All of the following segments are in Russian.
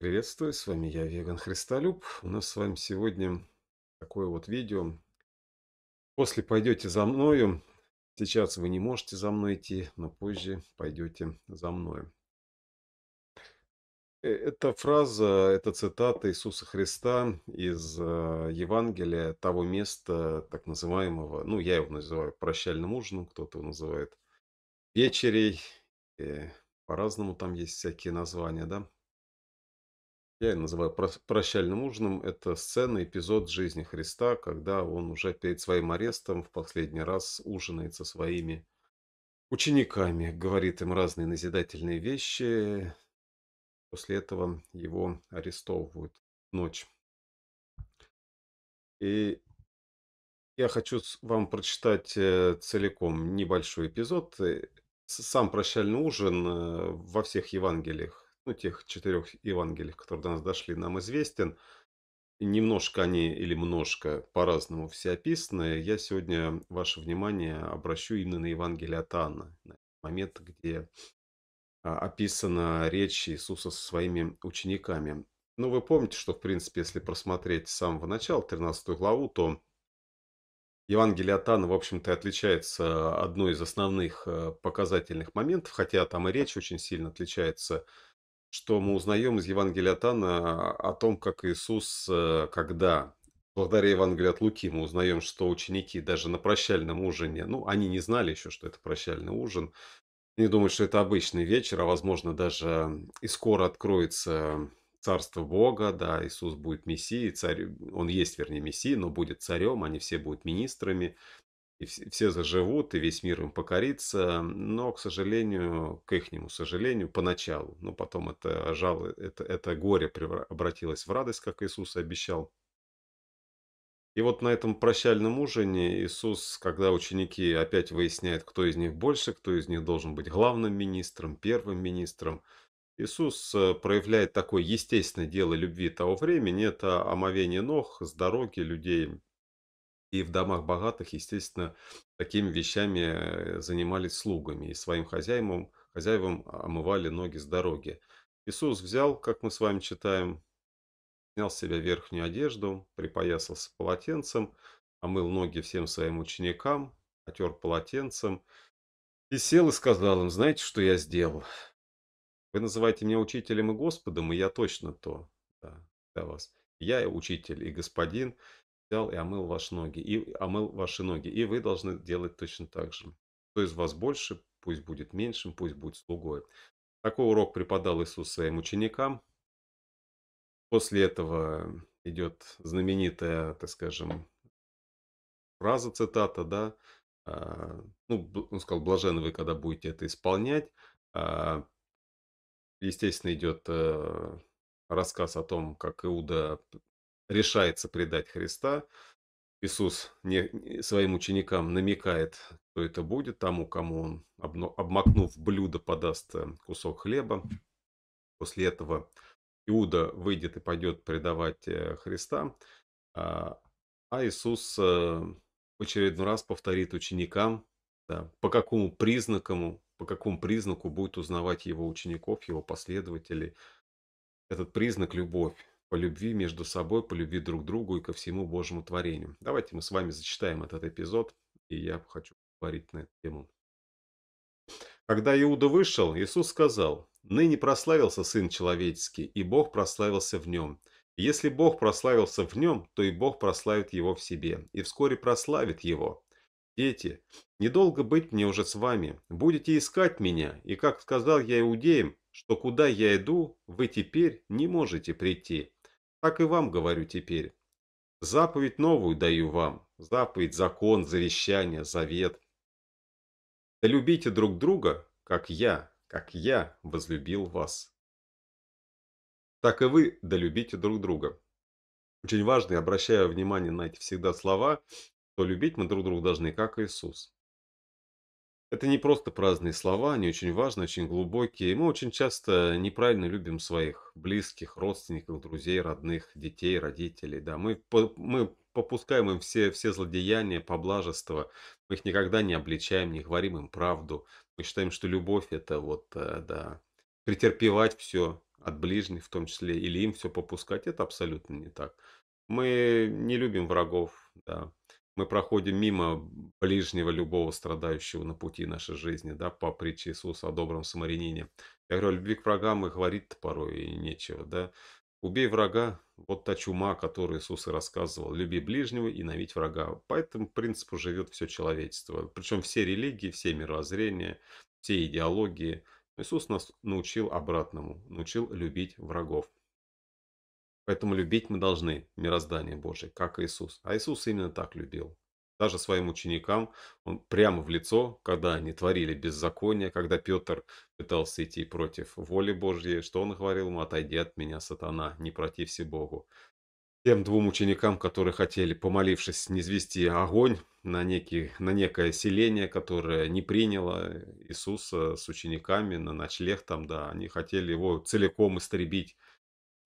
Приветствую, с вами я, Веган Христолюб. У нас с вами сегодня такое вот видео. После пойдете за мною. Сейчас вы не можете за мной идти, но позже пойдете за мною. Э, эта фраза, это цитата Иисуса Христа из а, Евангелия того места, так называемого, ну, я его называю прощальным ужином, кто-то его называет вечерей, э, по-разному там есть всякие названия, да, я называю про- прощальным ужином, это сцена, эпизод жизни Христа, когда он уже перед своим арестом в последний раз ужинает со своими учениками, говорит им разные назидательные вещи. После этого его арестовывают в ночь. И я хочу вам прочитать э, целиком небольшой эпизод. Э, сам прощальный ужин э, во всех Евангелиях ну, тех четырех Евангелий, которые до нас дошли, нам известен. Немножко они или множко по-разному все описаны. Я сегодня ваше внимание обращу именно на Евангелие от Анна, на момент, где а, описана речь Иисуса со своими учениками. Ну, вы помните, что, в принципе, если просмотреть с самого начала, 13 главу, то Евангелие от Анна, в общем-то, отличается одной из основных э, показательных моментов, хотя там и речь очень сильно отличается – что мы узнаем из Евангелия от Анна о том, как Иисус, э, когда, благодаря Евангелию от Луки, мы узнаем, что ученики даже на прощальном ужине, ну, они не знали еще, что это прощальный ужин, они думают, что это обычный вечер, а возможно даже и скоро откроется Царство Бога, да, Иисус будет Мессией, царь, он есть, вернее, Мессией, но будет царем, они все будут министрами – и все заживут, и весь мир им покорится, но, к сожалению, к ихнему сожалению, поначалу, но ну, потом это, жало, это, это горе обратилось в радость, как Иисус обещал. И вот на этом прощальном ужине Иисус, когда ученики опять выясняют, кто из них больше, кто из них должен быть главным министром, первым министром, Иисус э, проявляет такое естественное дело любви того времени, это омовение ног с дороги людей и в домах богатых, естественно, такими вещами э, занимались слугами и своим хозяевам, хозяевам омывали ноги с дороги. Иисус взял, как мы с вами читаем, снял с себя верхнюю одежду, припоясался полотенцем, омыл ноги всем своим ученикам, отер полотенцем и сел и сказал им, знаете, что я сделал? Вы называете меня учителем и Господом, и я точно то да, для вас. Я учитель и господин, взял и омыл ваши ноги, и омыл ваши ноги, и вы должны делать точно так же. Кто из вас больше, пусть будет меньшим, пусть будет слугой. Такой урок преподал Иисус своим ученикам. После этого идет знаменитая, так скажем, фраза, цитата, да, а, ну, он сказал, блаженны вы, когда будете это исполнять. А, естественно, идет э, рассказ о том, как Иуда решается предать Христа. Иисус не, своим ученикам намекает, кто это будет, тому, кому он, обмакнув блюдо, подаст э, кусок хлеба. После этого Иуда выйдет и пойдет предавать э, Христа, а, а Иисус э, в очередной раз повторит ученикам, да, по какому признаку, по какому признаку будет узнавать его учеников, его последователей. Этот признак – любовь по любви между собой, по любви друг к другу и ко всему Божьему творению. Давайте мы с вами зачитаем этот эпизод, и я хочу говорить на эту тему. Когда Иуда вышел, Иисус сказал, «Ныне прославился Сын Человеческий, и Бог прославился в Нем. Если Бог прославился в Нем, то и Бог прославит Его в себе, и вскоре прославит Его. Дети, недолго быть мне уже с вами, будете искать меня, и как сказал я иудеям, что куда я иду, вы теперь не можете прийти. Так и вам говорю теперь. Заповедь новую даю вам. Заповедь, закон, завещание, завет. Да любите друг друга, как я, как я возлюбил вас. Так и вы долюбите да друг друга. Очень важно, и обращаю внимание на эти всегда слова, что любить мы друг друга должны, как Иисус. Это не просто праздные слова, они очень важные, очень глубокие. мы очень часто неправильно любим своих близких, родственников, друзей, родных, детей, родителей. Да, мы, по- мы попускаем им все, все злодеяния, поблажества. Мы их никогда не обличаем, не говорим им правду. Мы считаем, что любовь это вот, э, да, претерпевать все от ближних в том числе, или им все попускать. Это абсолютно не так. Мы не любим врагов, да мы проходим мимо ближнего любого страдающего на пути нашей жизни, да, по притче Иисуса о добром самарянине. Я говорю, о любви к врагам и говорит порой и нечего, да. Убей врага, вот та чума, которую Иисус и рассказывал. Люби ближнего и навить врага. По этому принципу живет все человечество. Причем все религии, все мировоззрения, все идеологии. Иисус нас научил обратному, научил любить врагов. Поэтому любить мы должны мироздание Божие, как Иисус. А Иисус именно так любил. Даже своим ученикам он прямо в лицо, когда они творили беззаконие, когда Петр пытался идти против воли Божьей, что он говорил ему, отойди от меня, сатана, не протився Богу. Тем двум ученикам, которые хотели, помолившись, не звести огонь на, некий, на некое селение, которое не приняло Иисуса с учениками на ночлег там, да, они хотели его целиком истребить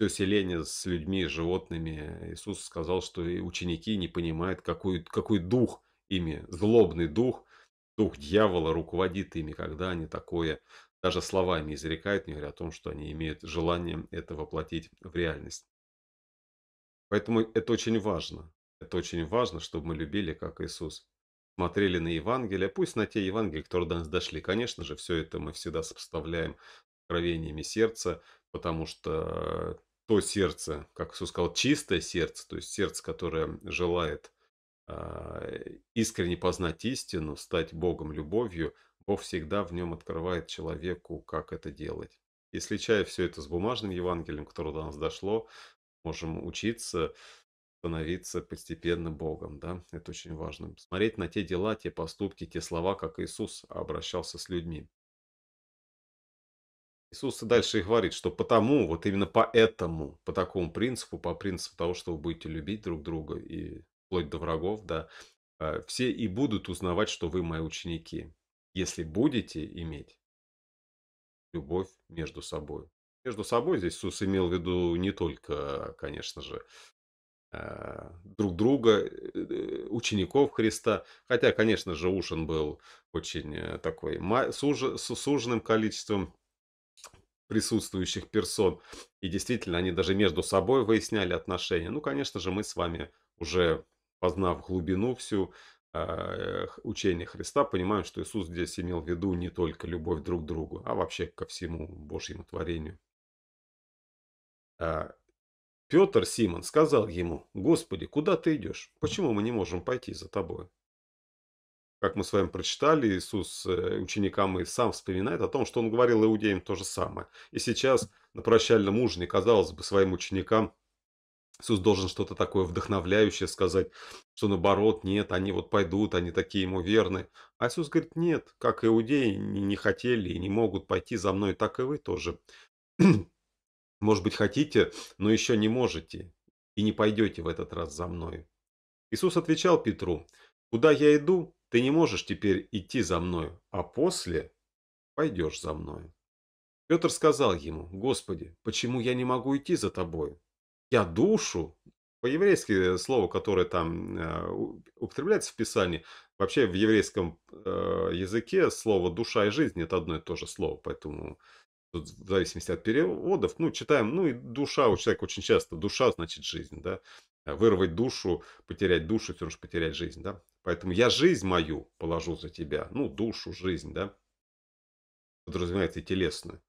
все селение с людьми, с животными. Иисус сказал, что и ученики не понимают, какой, какой дух ими, злобный дух, дух дьявола руководит ими, когда они такое даже словами изрекают, не говоря о том, что они имеют желание это воплотить в реальность. Поэтому это очень важно. Это очень важно, чтобы мы любили, как Иисус. Смотрели на Евангелие, пусть на те Евангелия, которые до нас дошли. Конечно же, все это мы всегда сопоставляем с откровениями сердца, потому что то сердце, как Иисус сказал, чистое сердце, то есть сердце, которое желает а, искренне познать истину, стать Богом любовью, Бог всегда в нем открывает человеку, как это делать. И сличая все это с бумажным Евангелием, которое до нас дошло, можем учиться становиться постепенно Богом. Да? Это очень важно. Смотреть на те дела, те поступки, те слова, как Иисус обращался с людьми. Иисус дальше и говорит, что потому, вот именно по этому, по такому принципу, по принципу того, что вы будете любить друг друга и вплоть до врагов, да, э, все и будут узнавать, что вы мои ученики, если будете иметь любовь между собой. Между собой здесь Иисус имел в виду не только, конечно же, э, друг друга, э, учеников Христа. Хотя, конечно же, ужин был очень такой суженным количеством присутствующих персон. И действительно, они даже между собой выясняли отношения. Ну, конечно же, мы с вами уже познав глубину всю а, учения Христа, понимаем, что Иисус здесь имел в виду не только любовь друг к другу, а вообще ко всему Божьему творению. А, Петр Симон сказал ему, «Господи, куда ты идешь? Почему мы не можем пойти за тобой?» как мы с вами прочитали, Иисус э, ученикам и сам вспоминает о том, что он говорил иудеям то же самое. И сейчас на прощальном ужине, казалось бы, своим ученикам Иисус должен что-то такое вдохновляющее сказать, что наоборот, нет, они вот пойдут, они такие ему верны. А Иисус говорит, нет, как иудеи не хотели и не могут пойти за мной, так и вы тоже. Может быть, хотите, но еще не можете и не пойдете в этот раз за мной. Иисус отвечал Петру, куда я иду, ты не можешь теперь идти за мною, а после пойдешь за мною. Петр сказал ему, «Господи, почему я не могу идти за тобой? Я душу?» По-еврейски э, слово, которое там э, употребляется в Писании, вообще в еврейском э, языке слово «душа» и «жизнь» — это одно и то же слово, поэтому в зависимости от переводов, ну, читаем, ну, и душа у человека очень часто, душа значит жизнь, да, а вырвать душу, потерять душу, все равно, потерять жизнь, да, поэтому я жизнь мою положу за тебя, ну, душу, жизнь, да, подразумевается и телесную.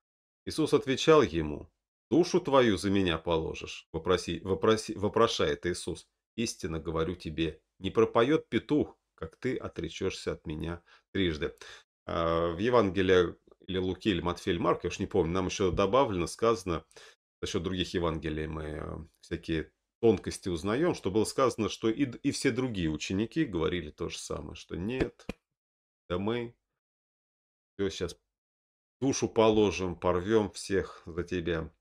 Иисус отвечал ему, душу твою за меня положишь, вопроси, вопроси, вопрошает Иисус, истинно говорю тебе, не пропоет петух, как ты отречешься от меня трижды. А в Евангелии или Луки, или Матфея, или Марка, я уж не помню, нам еще добавлено, сказано, за счет других Евангелий мы э, всякие тонкости узнаем, что было сказано, что и, и все другие ученики говорили то же самое, что нет, да мы все сейчас душу положим, порвем всех за тебя.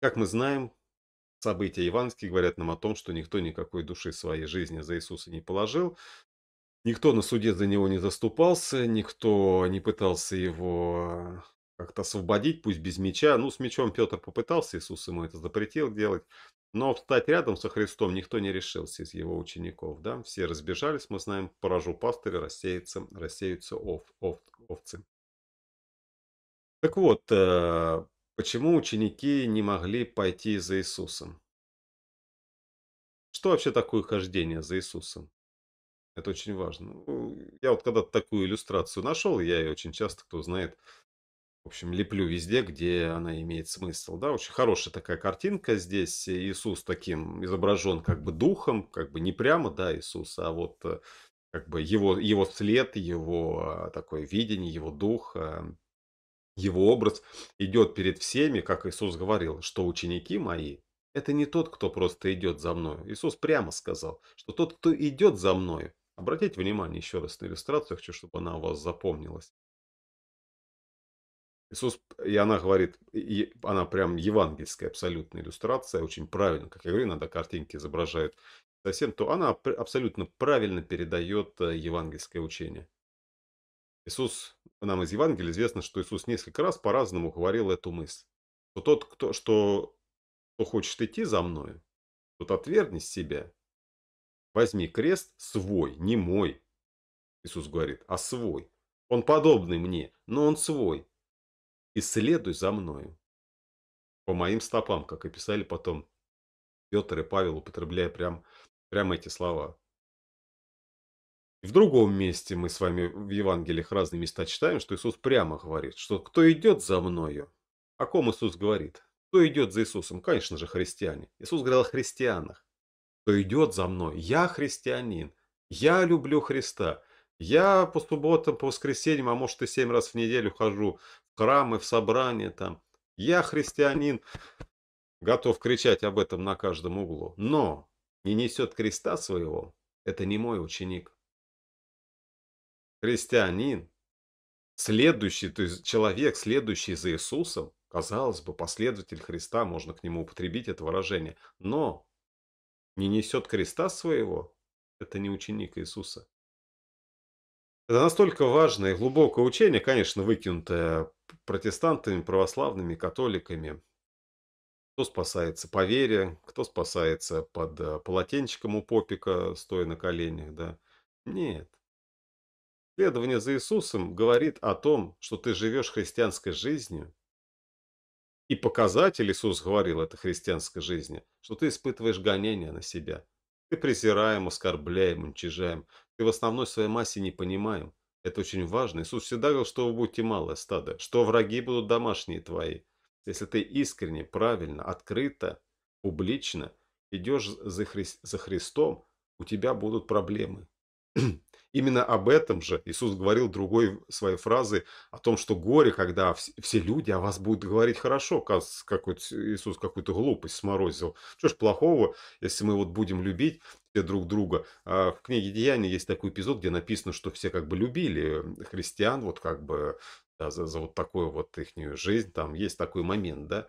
Как мы знаем, события евангельские говорят нам о том, что никто никакой души своей жизни за Иисуса не положил, Никто на суде за него не заступался, никто не пытался его э, как-то освободить, пусть без меча. Ну, с мечом Петр попытался, Иисус ему это запретил делать. Но встать рядом со Христом никто не решился из его учеников. Да? Все разбежались, мы знаем, поражу пастыря, рассеется, рассеются ов, ов, овцы. Так вот, э, почему ученики не могли пойти за Иисусом? Что вообще такое хождение за Иисусом? Это очень важно. Ну, я вот когда-то такую иллюстрацию нашел, я ее очень часто, кто знает, в общем, леплю везде, где она имеет смысл. Да, очень хорошая такая картинка здесь. Иисус таким изображен как бы духом, как бы не прямо, да, Иисус, а вот э, как бы его, его след, его э, такое видение, его дух, э, его образ идет перед всеми, как Иисус говорил, что ученики мои, это не тот, кто просто идет за мною. Иисус прямо сказал, что тот, кто идет за мною, Обратите внимание еще раз на иллюстрацию, хочу, чтобы она у вас запомнилась. Иисус, и она говорит, и она прям евангельская абсолютная иллюстрация, очень правильно, как я говорю, иногда картинки изображают совсем, то она абсолютно правильно передает э, евангельское учение. Иисус, нам из Евангелия известно, что Иисус несколько раз по-разному говорил эту мысль. Что тот, кто, что, кто хочет идти за мною, тот отвергнет себя Возьми крест свой, не мой. Иисус говорит, а свой. Он подобный мне, но он свой. И следуй за мною. По моим стопам, как и писали потом Петр и Павел, употребляя прям, прям эти слова. в другом месте мы с вами в Евангелиях разные места читаем, что Иисус прямо говорит, что кто идет за мною, о ком Иисус говорит? Кто идет за Иисусом? Конечно же, христиане. Иисус говорил о христианах кто идет за мной. Я христианин, я люблю Христа. Я по субботам, по воскресеньям, а может и семь раз в неделю хожу в храмы, в собрания там. Я христианин, готов кричать об этом на каждом углу. Но не несет креста своего, это не мой ученик. Христианин, следующий, то есть человек, следующий за Иисусом, казалось бы, последователь Христа, можно к нему употребить это выражение, но не несет креста своего, это не ученик Иисуса. Это настолько важное и глубокое учение, конечно, выкинутое протестантами, православными, католиками. Кто спасается по вере, кто спасается под э, полотенчиком у попика, стоя на коленях, да. Нет. Следование за Иисусом говорит о том, что ты живешь христианской жизнью, и показатель, Иисус говорил, это христианской жизни, что ты испытываешь гонение на себя. Ты презираем, оскорбляем, уничижаем. Ты в основной своей массе не понимаем. Это очень важно. Иисус всегда говорил, что вы будете малое стадо, что враги будут домашние твои. Если ты искренне, правильно, открыто, публично идешь за, Хри... за Христом, у тебя будут проблемы. Именно об этом же Иисус говорил другой своей фразой о том, что горе, когда все люди о вас будут говорить хорошо, как Иисус какую-то глупость сморозил. Что ж плохого, если мы вот будем любить друг друга. А в книге Деяний есть такой эпизод, где написано, что все как бы любили христиан, вот как бы да, за, за вот такую вот их жизнь, там есть такой момент, да,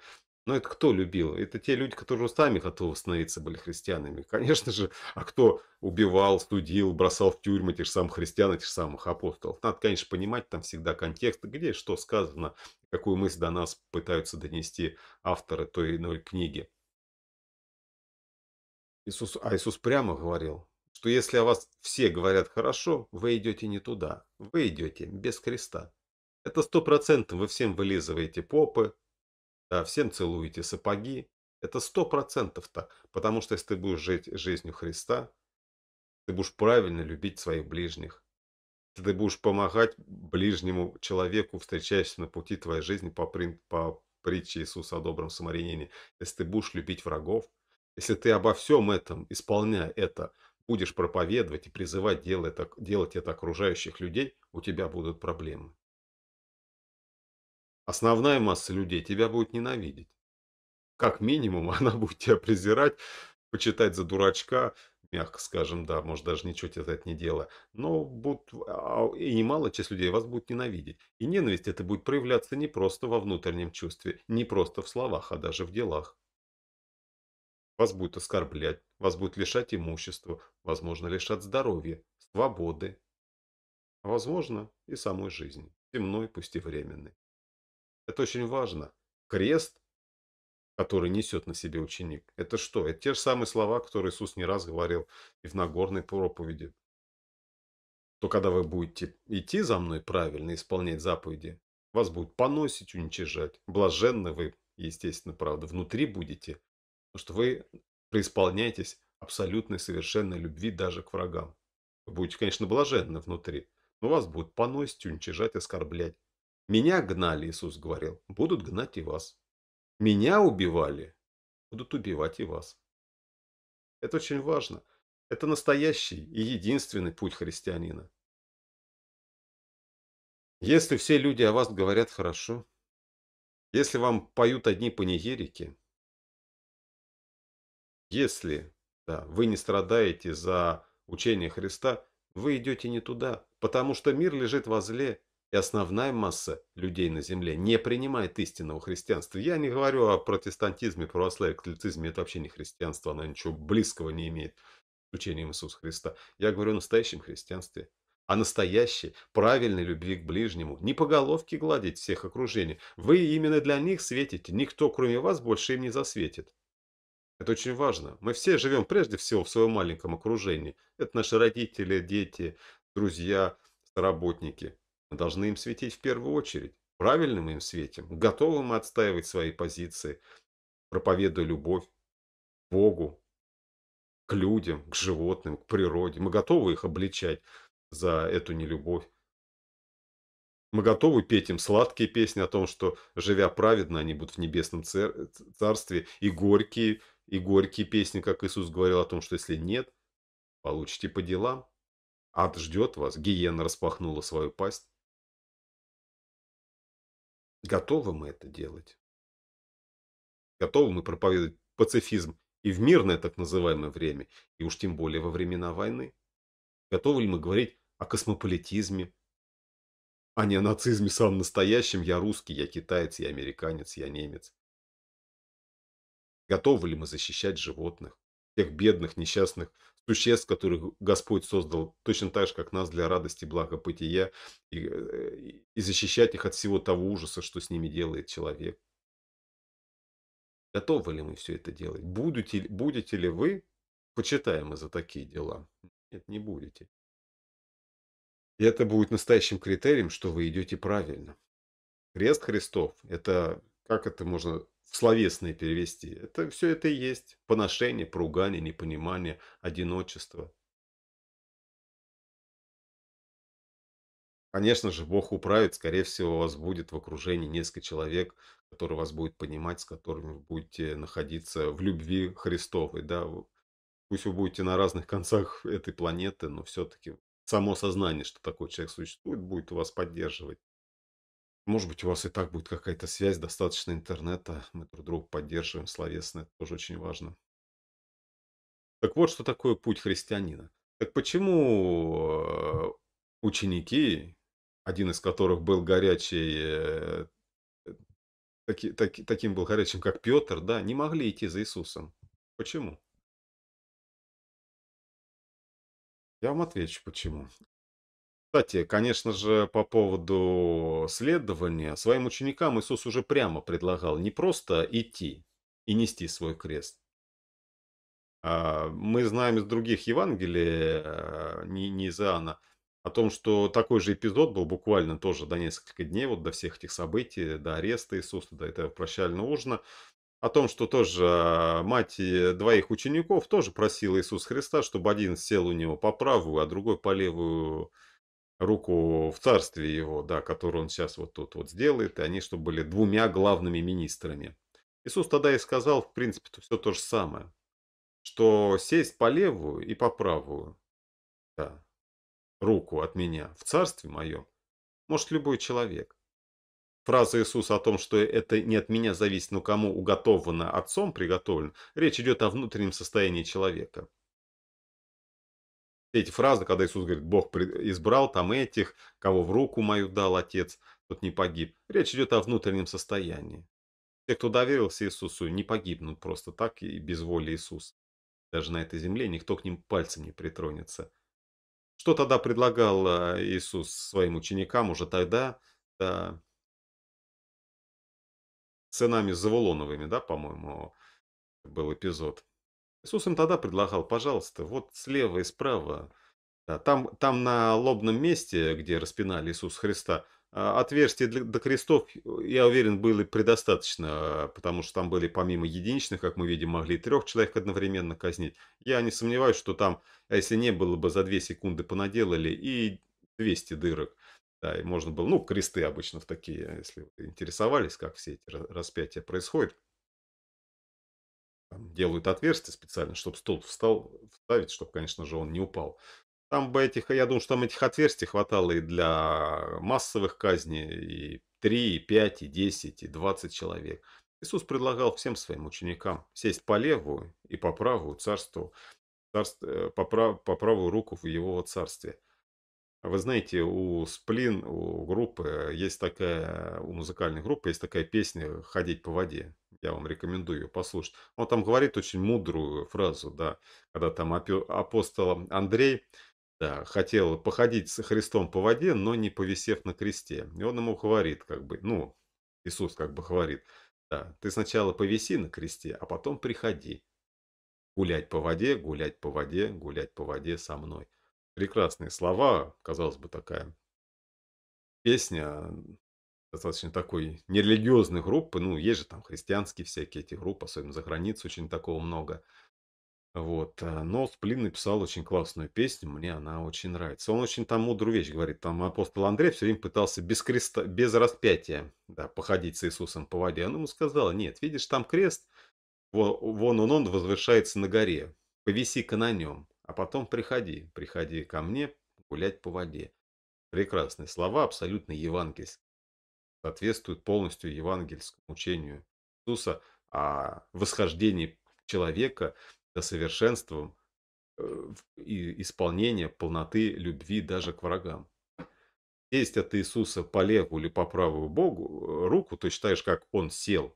но ну, это кто любил? Это те люди, которые сами готовы становиться были христианами. Конечно же, а кто убивал, студил, бросал в тюрьмы тех же самых христиан, тех же самых апостолов? Надо, конечно, понимать там всегда контекст, где что сказано, какую мысль до нас пытаются донести авторы той или иной книги. Иисус, а Иисус прямо говорил, что если о вас все говорят хорошо, вы идете не туда, вы идете без креста. Это сто процентов вы всем вылизываете попы, да, всем целуете сапоги. Это сто процентов так. Потому что если ты будешь жить жизнью Христа, ты будешь правильно любить своих ближних. Ты будешь помогать ближнему человеку, встречающемуся на пути твоей жизни по, прин... по притче Иисуса о добром самарянине. Если ты будешь любить врагов, если ты обо всем этом, исполняя это, будешь проповедовать и призывать делать это, делать это окружающих людей, у тебя будут проблемы. Основная масса людей тебя будет ненавидеть. Как минимум, она будет тебя презирать, почитать за дурачка, мягко скажем, да, может даже ничего тебе за это не делая, но будет а, и немало часть людей вас будет ненавидеть. И ненависть это будет проявляться не просто во внутреннем чувстве, не просто в словах, а даже в делах. Вас будет оскорблять, вас будет лишать имущества, возможно, лишать здоровья, свободы, а возможно и самой жизни, темной, пусть и временной. Это очень важно. Крест, который несет на себе ученик, это что? Это те же самые слова, которые Иисус не раз говорил и в Нагорной проповеди. То когда вы будете идти за мной правильно, исполнять заповеди, вас будут поносить, уничижать. Блаженно вы, естественно, правда, внутри будете, потому что вы преисполняетесь абсолютной совершенной любви даже к врагам. Вы будете, конечно, блаженны внутри, но вас будут поносить, уничижать, оскорблять. Меня гнали, Иисус говорил, будут гнать и вас. Меня убивали, будут убивать и вас. Это очень важно. Это настоящий и единственный путь христианина. Если все люди о вас говорят хорошо, если вам поют одни панигерики, если да, вы не страдаете за учение Христа, вы идете не туда, потому что мир лежит возле, и основная масса людей на земле не принимает истинного христианства. Я не говорю о протестантизме, православии, католицизме, это вообще не христианство, оно ничего близкого не имеет с учением Иисуса Христа. Я говорю о настоящем христианстве, о настоящей, правильной любви к ближнему. Не по головке гладить всех окружения. Вы именно для них светите, никто кроме вас больше им не засветит. Это очень важно. Мы все живем прежде всего в своем маленьком окружении. Это наши родители, дети, друзья, работники. Мы должны им светить в первую очередь. Правильно мы им светим, готовы мы отстаивать свои позиции, проповедуя любовь к Богу, к людям, к животным, к природе. Мы готовы их обличать за эту нелюбовь. Мы готовы петь им сладкие песни о том, что, живя праведно, они будут в небесном царстве, и горькие, и горькие песни, как Иисус говорил о том, что если нет, получите по делам. Ад ждет вас, гиена распахнула свою пасть. Готовы мы это делать? Готовы мы проповедовать пацифизм и в мирное так называемое время, и уж тем более во времена войны? Готовы ли мы говорить о космополитизме, а не о нацизме самом настоящем, я русский, я китаец, я американец, я немец? Готовы ли мы защищать животных, тех бедных, несчастных существ, которых Господь создал точно так же, как нас, для радости, благопытия и, э, и защищать их от всего того ужаса, что с ними делает человек. Готовы ли мы все это делать? Будете, будете ли вы почитаемы за такие дела? Нет, не будете. И это будет настоящим критерием, что вы идете правильно. Крест Христов – это, как это можно словесные перевести. Это все это и есть поношение, поругание, непонимание, одиночество. Конечно же, Бог управит, скорее всего, у вас будет в окружении несколько человек, которые вас будут понимать, с которыми вы будете находиться в любви Христовой, да. Пусть вы будете на разных концах этой планеты, но все-таки само сознание, что такой человек существует, будет вас поддерживать. Может быть, у вас и так будет какая-то связь, достаточно интернета. Мы друг друга поддерживаем словесно, это тоже очень важно. Так вот, что такое путь христианина. Так почему э, ученики, один из которых был горячий, э, таки- таки- таким был горячим, как Петр, да, не могли идти за Иисусом? Почему? Я вам отвечу, почему. Кстати, конечно же, по поводу следования, своим ученикам Иисус уже прямо предлагал не просто идти и нести свой крест. А, мы знаем из других Евангелий, э, не, не из Иоанна, о том, что такой же эпизод был буквально тоже до нескольких дней, вот до всех этих событий, до ареста Иисуса, до этого прощального ужина, о том, что тоже мать двоих учеников тоже просила Иисуса Христа, чтобы один сел у него по правую, а другой по левую руку в царстве его, да, которую он сейчас вот тут вот сделает, и они что были двумя главными министрами. Иисус тогда и сказал, в принципе, -то все то же самое, что сесть по левую и по правую да, руку от меня в царстве моем может любой человек. Фраза Иисуса о том, что это не от меня зависит, но кому уготовано отцом приготовлен, речь идет о внутреннем состоянии человека – эти фразы, когда Иисус говорит, Бог избрал там этих, кого в руку мою дал Отец, тот не погиб. Речь идет о внутреннем состоянии. Те, кто доверился Иисусу, не погибнут просто так и без воли Иисуса. Даже на этой земле никто к ним пальцем не притронется. Что тогда предлагал а, Иисус своим ученикам уже тогда? Да, сынами Завулоновыми, да, по-моему, был эпизод. Иисус им тогда предлагал, пожалуйста, вот слева и справа, да, там, там на лобном месте, где распинали Иисус Христа, а, отверстий для, до крестов, я уверен, было предостаточно, потому что там были помимо единичных, как мы видим, могли и трех человек одновременно казнить. Я не сомневаюсь, что там, а если не было бы, за две секунды понаделали и 200 дырок. Да, и можно было, ну, кресты обычно в такие, если вы интересовались, как все эти распятия происходят делают отверстие специально, чтобы стол встал, вставить, чтобы, конечно же, он не упал. Там бы этих, я думаю, что там этих отверстий хватало и для массовых казней, и 3, и 5, и 10, и 20 человек. Иисус предлагал всем своим ученикам сесть по левую и по правую царству, царство, э, по, прав, по правую руку в его царстве. Вы знаете, у Сплин, у группы, э, есть такая, у музыкальной группы есть такая песня «Ходить по воде». Я вам рекомендую ее послушать. Он там говорит очень мудрую фразу, да, когда там апостол Андрей да, хотел походить с Христом по воде, но не повисев на кресте. И он ему говорит, как бы, ну, Иисус как бы говорит, да, ты сначала повиси на кресте, а потом приходи. Гулять по воде, гулять по воде, гулять по воде со мной. Прекрасные слова, казалось бы, такая песня достаточно такой нерелигиозной группы, ну, есть же там христианские всякие эти группы, особенно за границу очень такого много. Вот, э, но Сплин написал очень классную песню, мне она очень нравится. Он очень там мудрую вещь говорит, там апостол Андрей все время пытался без креста, без распятия да, походить с Иисусом по воде. Он ему сказал, нет, видишь, там крест, вон он, он возвышается на горе, повиси-ка на нем, а потом приходи, приходи ко мне гулять по воде. Прекрасные слова, абсолютно евангельские соответствует полностью евангельскому учению Иисуса о восхождении человека до совершенства э, и исполнения полноты любви даже к врагам. Есть от Иисуса по левую или по правую Богу э, руку, то считаешь, как он сел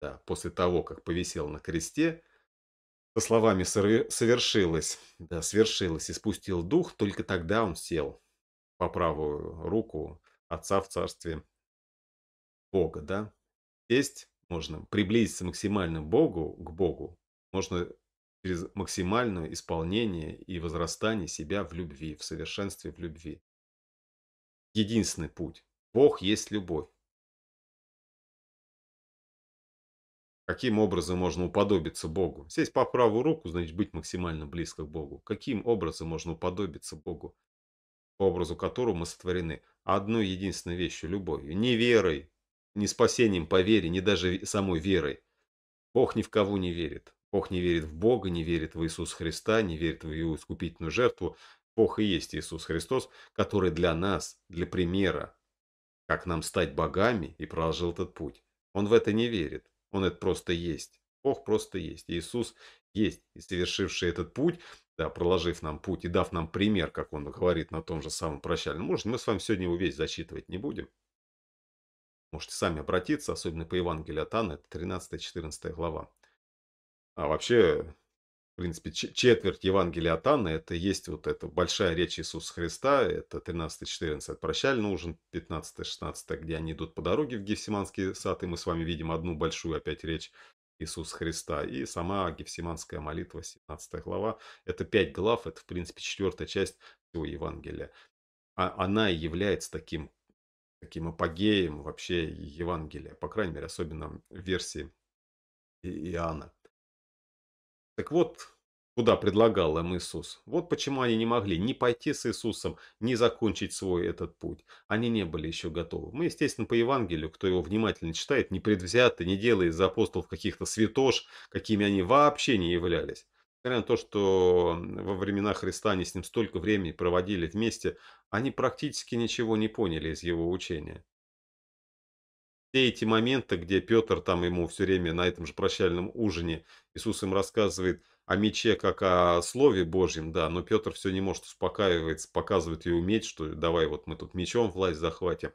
да, после того, как повисел на кресте, со словами «совершилось», да, «свершилось» и спустил дух, только тогда он сел по правую руку Отца в Царстве Бога, да? Есть, можно приблизиться максимально Богу, к Богу, можно через максимальное исполнение и возрастание себя в любви, в совершенстве в любви. Единственный путь. Бог есть любовь. Каким образом можно уподобиться Богу? Сесть по правую руку, значит быть максимально близко к Богу. Каким образом можно уподобиться Богу, по образу которого мы сотворены? Одной единственной вещью – любовью. Не верой, ни спасением по вере, ни даже самой верой. Бог ни в кого не верит. Бог не верит в Бога, не верит в Иисуса Христа, не верит в Его искупительную жертву. Бог и есть Иисус Христос, который для нас, для примера, как нам стать богами, и проложил этот путь. Он в это не верит. Он это просто есть. Бог просто есть. Иисус есть. И совершивший этот путь, да, проложив нам путь и дав нам пример, как он говорит на том же самом прощальном ужине, мы с вами сегодня его весь зачитывать не будем. Можете сами обратиться, особенно по Евангелию от Анны, это 13-14 глава. А вообще, в принципе, четверть Евангелия от Анны, это есть вот эта большая речь Иисуса Христа, это 13-14, прощальный ужин, 15-16, где они идут по дороге в Гефсиманский сад, и мы с вами видим одну большую опять речь Иисуса Христа. И сама Гефсиманская молитва, 17 глава, это пять глав, это, в принципе, четвертая часть всего Евангелия. А она и является таким таким апогеем вообще Евангелия, по крайней мере, особенно в версии Иоанна. Так вот, куда предлагал им Иисус. Вот почему они не могли ни пойти с Иисусом, ни закончить свой этот путь. Они не были еще готовы. Мы, естественно, по Евангелию, кто его внимательно читает, не предвзято, не делая из апостолов каких-то святош, какими они вообще не являлись несмотря на то, что во времена Христа они с ним столько времени проводили вместе, они практически ничего не поняли из его учения. Все эти моменты, где Петр там ему все время на этом же прощальном ужине, Иисус им рассказывает о мече как о Слове Божьем, да, но Петр все не может успокаиваться, показывает ее меч, что давай вот мы тут мечом власть захватим.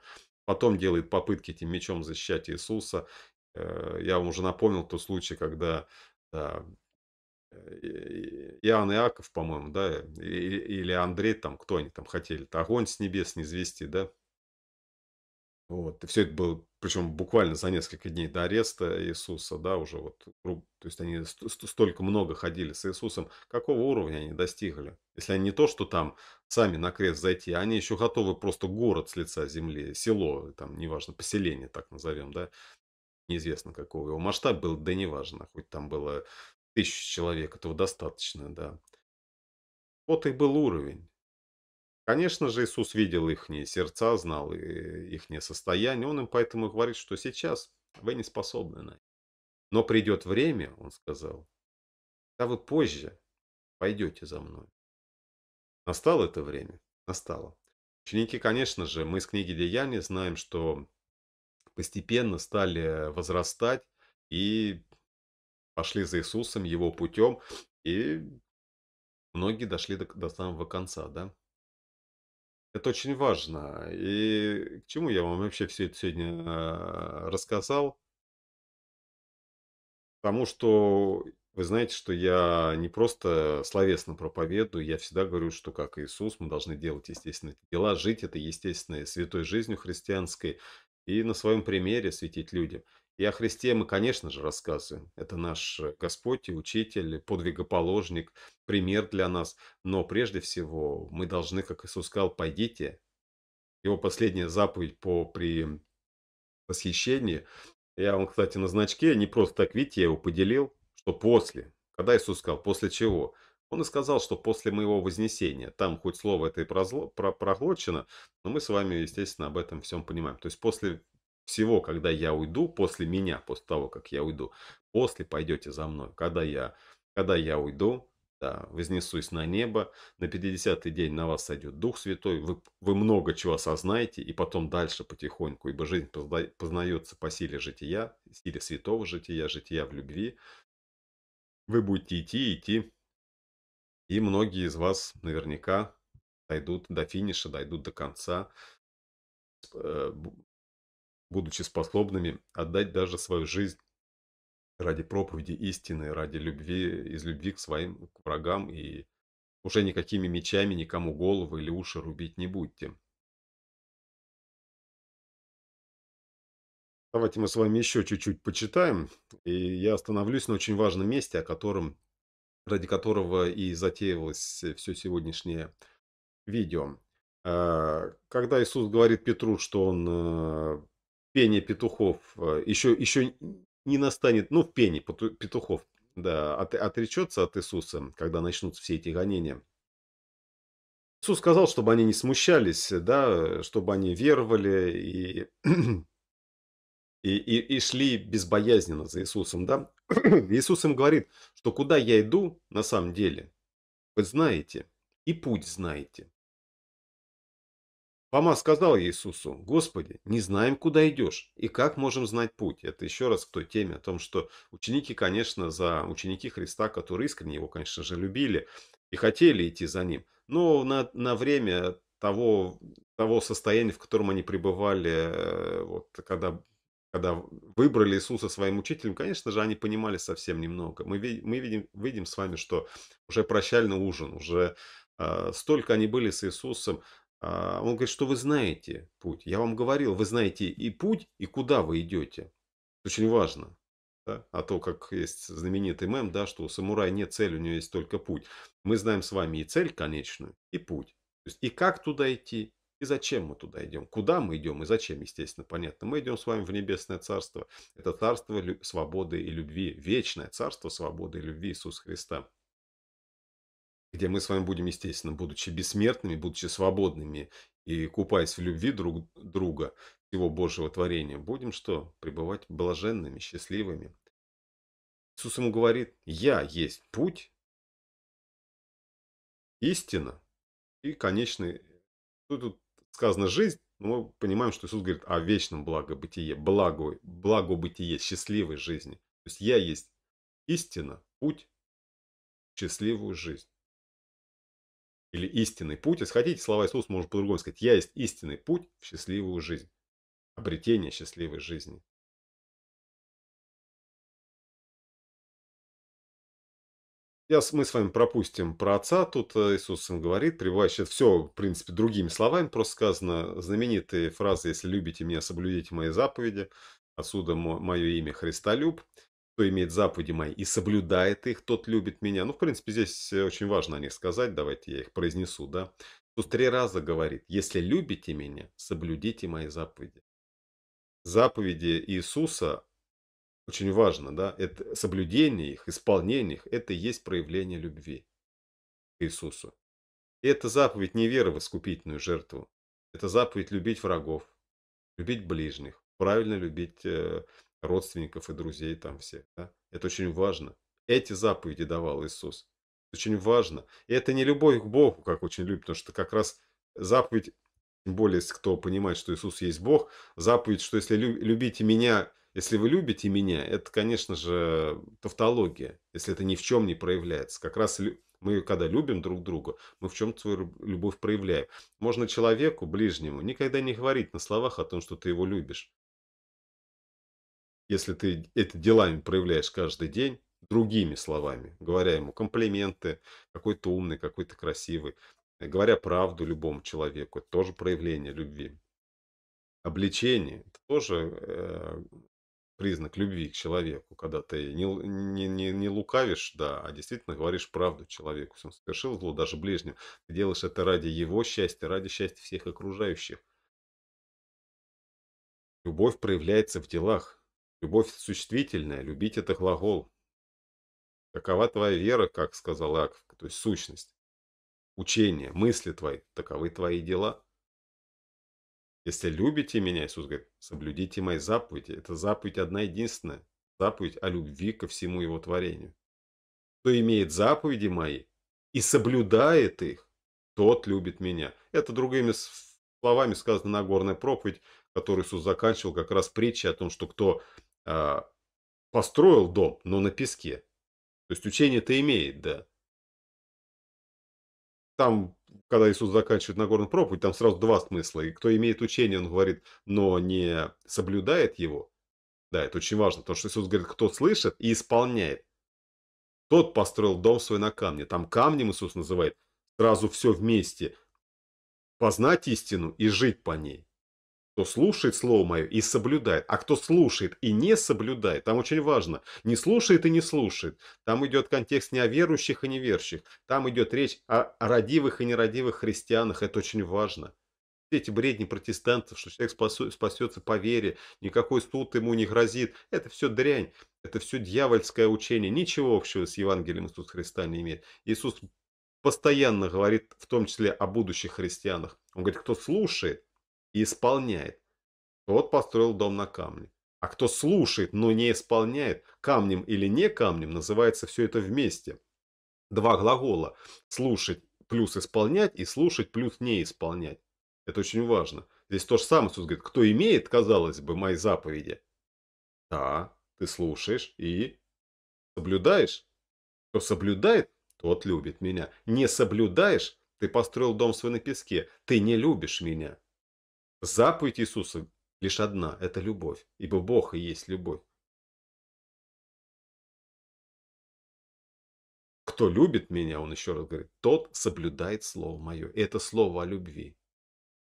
Потом делает попытки этим мечом защищать Иисуса. Э, я вам уже напомнил тот случай, когда да, Э, Иоанн и Иаков, по-моему, да, или Андрей, там, кто они там хотели-то, огонь с небес не извести, да. Вот, и все это было, причем буквально за несколько дней до ареста Иисуса, да, уже вот, то есть они столько много ходили с Иисусом, какого уровня они достигли? Если они не то, что там сами на крест зайти, а они еще готовы просто город с лица земли, село, там, неважно, поселение так назовем, да, неизвестно какого его масштаб был, да неважно, хоть там было тысяч человек, этого достаточно, да. Вот и был уровень. Конечно же, Иисус видел их сердца, знал э, их состояние. Он им поэтому говорит, что сейчас вы не способны на это. Но придет время, он сказал, да вы позже пойдете за мной. Настало это время? Настало. Ученики, конечно же, мы из книги Деяния знаем, что постепенно стали возрастать и пошли за Иисусом, его путем, и многие дошли до, до самого конца, да. Это очень важно. И к чему я вам вообще все это сегодня э, рассказал? Потому что вы знаете, что я не просто словесно проповедую, я всегда говорю, что как Иисус мы должны делать естественные дела, жить это естественной святой жизнью христианской и на своем примере светить людям. И о Христе мы, конечно же, рассказываем. Это наш э, Господь и Учитель, подвигоположник, пример для нас. Но прежде всего мы должны, как Иисус сказал, «Пойдите». Его последняя заповедь по при восхищении. Я вам, кстати, на значке, не просто так, видите, я его поделил, что после. Когда Иисус сказал «после чего?» Он и сказал, что после моего вознесения, там хоть слово это и прозло, про, проглочено, но мы с вами, естественно, об этом всем понимаем. То есть после всего, когда я уйду, после меня, после того, как я уйду, после пойдете за мной, когда я, когда я уйду, да, вознесусь на небо, на 50-й день на вас сойдет Дух Святой, вы, вы много чего осознаете, и потом дальше потихоньку, ибо жизнь познается по силе жития, силе святого жития, жития в любви. Вы будете идти, идти, и многие из вас наверняка дойдут до финиша, дойдут до конца, э, будучи способными отдать даже свою жизнь ради проповеди истины, ради любви, из любви к своим к врагам и уже никакими мечами никому головы или уши рубить не будьте. Давайте мы с вами еще чуть-чуть почитаем, и я остановлюсь на очень важном месте, о котором, ради которого и затеялось все сегодняшнее видео. А, когда Иисус говорит Петру, что он э, пение петухов еще, э, еще не настанет, ну, в пении петухов, да, от, отречется от Иисуса, когда начнутся все эти гонения. Иисус сказал, чтобы они не смущались, да, чтобы они веровали и, и, и, и шли безбоязненно за Иисусом, да. Иисус им говорит, что куда я иду на самом деле, вы знаете, и путь знаете. Фома сказал Иисусу, «Господи, не знаем, куда идешь, и как можем знать путь?» Это еще раз к той теме о том, что ученики, конечно, за ученики Христа, которые искренне его, конечно же, любили и хотели идти за ним, но на, на время того, того состояния, в котором они пребывали, э, вот, когда, когда выбрали Иисуса своим учителем, конечно же, они понимали совсем немного. Мы, мы видим, видим с вами, что уже прощальный ужин, уже э, столько они были с Иисусом, а, он говорит, что вы знаете путь. Я вам говорил, вы знаете и путь, и куда вы идете. Очень важно. Да? А то, как есть знаменитый мем, да, что у самурая нет цели, у него есть только путь. Мы знаем с вами и цель конечную, и путь. То есть и как туда идти, и зачем мы туда идем, куда мы идем и зачем, естественно, понятно. Мы идем с вами в небесное царство. Это царство свободы и любви, вечное царство свободы и любви Иисуса Христа где мы с вами будем, естественно, будучи бессмертными, будучи свободными и купаясь в любви друг друга, всего Божьего творения, будем что? Пребывать блаженными, счастливыми. Иисус ему говорит, я есть путь, истина и конечный. Тут, тут сказано жизнь, но мы понимаем, что Иисус говорит о вечном благобытие, благо, благо бытие, счастливой жизни. То есть я есть истина, путь, счастливую жизнь или истинный путь. Если хотите, слова Иисус может по-другому сказать. Я есть истинный путь в счастливую жизнь. Обретение счастливой жизни. Сейчас мы с вами пропустим про отца. Тут э, Иисус им говорит, приваще все, в принципе, другими словами просто сказано. Знаменитые фразы «Если любите меня, соблюдите мои заповеди». Отсюда мое имя Христолюб кто имеет заповеди мои и соблюдает их, тот любит меня. Ну, в принципе, здесь э, очень важно о них сказать, давайте я их произнесу, да. Тут три раза говорит, если любите меня, соблюдите мои заповеди. Заповеди Иисуса очень важно, да, это соблюдение их, исполнение их, это и есть проявление любви к Иисусу. И это заповедь не веры в искупительную жертву, это заповедь любить врагов, любить ближних, правильно любить э, родственников и друзей там всех. Да? Это очень важно. Эти заповеди давал Иисус. Очень важно. И это не любовь к Богу, как очень любит потому что как раз заповедь, более, кто понимает, что Иисус есть Бог, заповедь, что если любите меня, если вы любите меня, это, конечно же, тавтология, если это ни в чем не проявляется. Как раз мы, когда любим друг друга, мы в чем-то свою любовь проявляем. Можно человеку, ближнему, никогда не говорить на словах о том, что ты его любишь если ты это делами проявляешь каждый день, другими словами, говоря ему комплименты, какой ты умный, какой ты красивый, э, говоря правду любому человеку, это тоже проявление любви. Обличение – это тоже э, признак любви к человеку, когда ты не, не, не, не лукавишь, да, а действительно говоришь правду человеку. Если он совершил зло, даже ближнему ты делаешь это ради его счастья, ради счастья всех окружающих. Любовь проявляется в делах, Любовь существительная, любить это глагол. Такова твоя вера, как сказал Иаков, то есть сущность, учение, мысли твои, таковы твои дела. Если любите меня, Иисус говорит, соблюдите мои заповеди. Это заповедь одна единственная, заповедь о любви ко всему его творению. Кто имеет заповеди мои и соблюдает их, тот любит меня. Это другими словами сказано на горной проповедь, которую Иисус заканчивал как раз притчей о том, что кто а, построил дом, но на песке. То есть учение-то имеет, да. Там, когда Иисус заканчивает Нагорную проповедь, там сразу два смысла. И кто имеет учение, он говорит, но не соблюдает его. Да, это очень важно, потому что Иисус говорит, кто слышит и исполняет. Тот построил дом свой на камне. Там камнем Иисус называет сразу все вместе. Познать истину и жить по ней кто слушает слово мое и соблюдает, а кто слушает и не соблюдает, там очень важно, не слушает и не слушает, там идет контекст не о верующих и неверующих, там идет речь о родивых и нерадивых христианах, это очень важно. Все эти бредни протестантов, что человек спасется по вере, никакой суд ему не грозит, это все дрянь, это все дьявольское учение, ничего общего с Евангелием Иисуса Христа не имеет. Иисус постоянно говорит в том числе о будущих христианах. Он говорит, кто слушает, и исполняет, тот построил дом на камне. А кто слушает, но не исполняет, камнем или не камнем, называется все это вместе. Два глагола «слушать» плюс «исполнять» и «слушать» плюс «не исполнять». Это очень важно. Здесь то же самое, Иисус говорит, кто имеет, казалось бы, мои заповеди. Да, ты слушаешь и соблюдаешь. Кто соблюдает, тот любит меня. Не соблюдаешь, ты построил дом свой на песке, ты не любишь меня. Заповедь Иисуса лишь одна – это любовь, ибо Бог и есть любовь. Кто любит меня, он еще раз говорит, тот соблюдает Слово Мое. И это Слово о любви.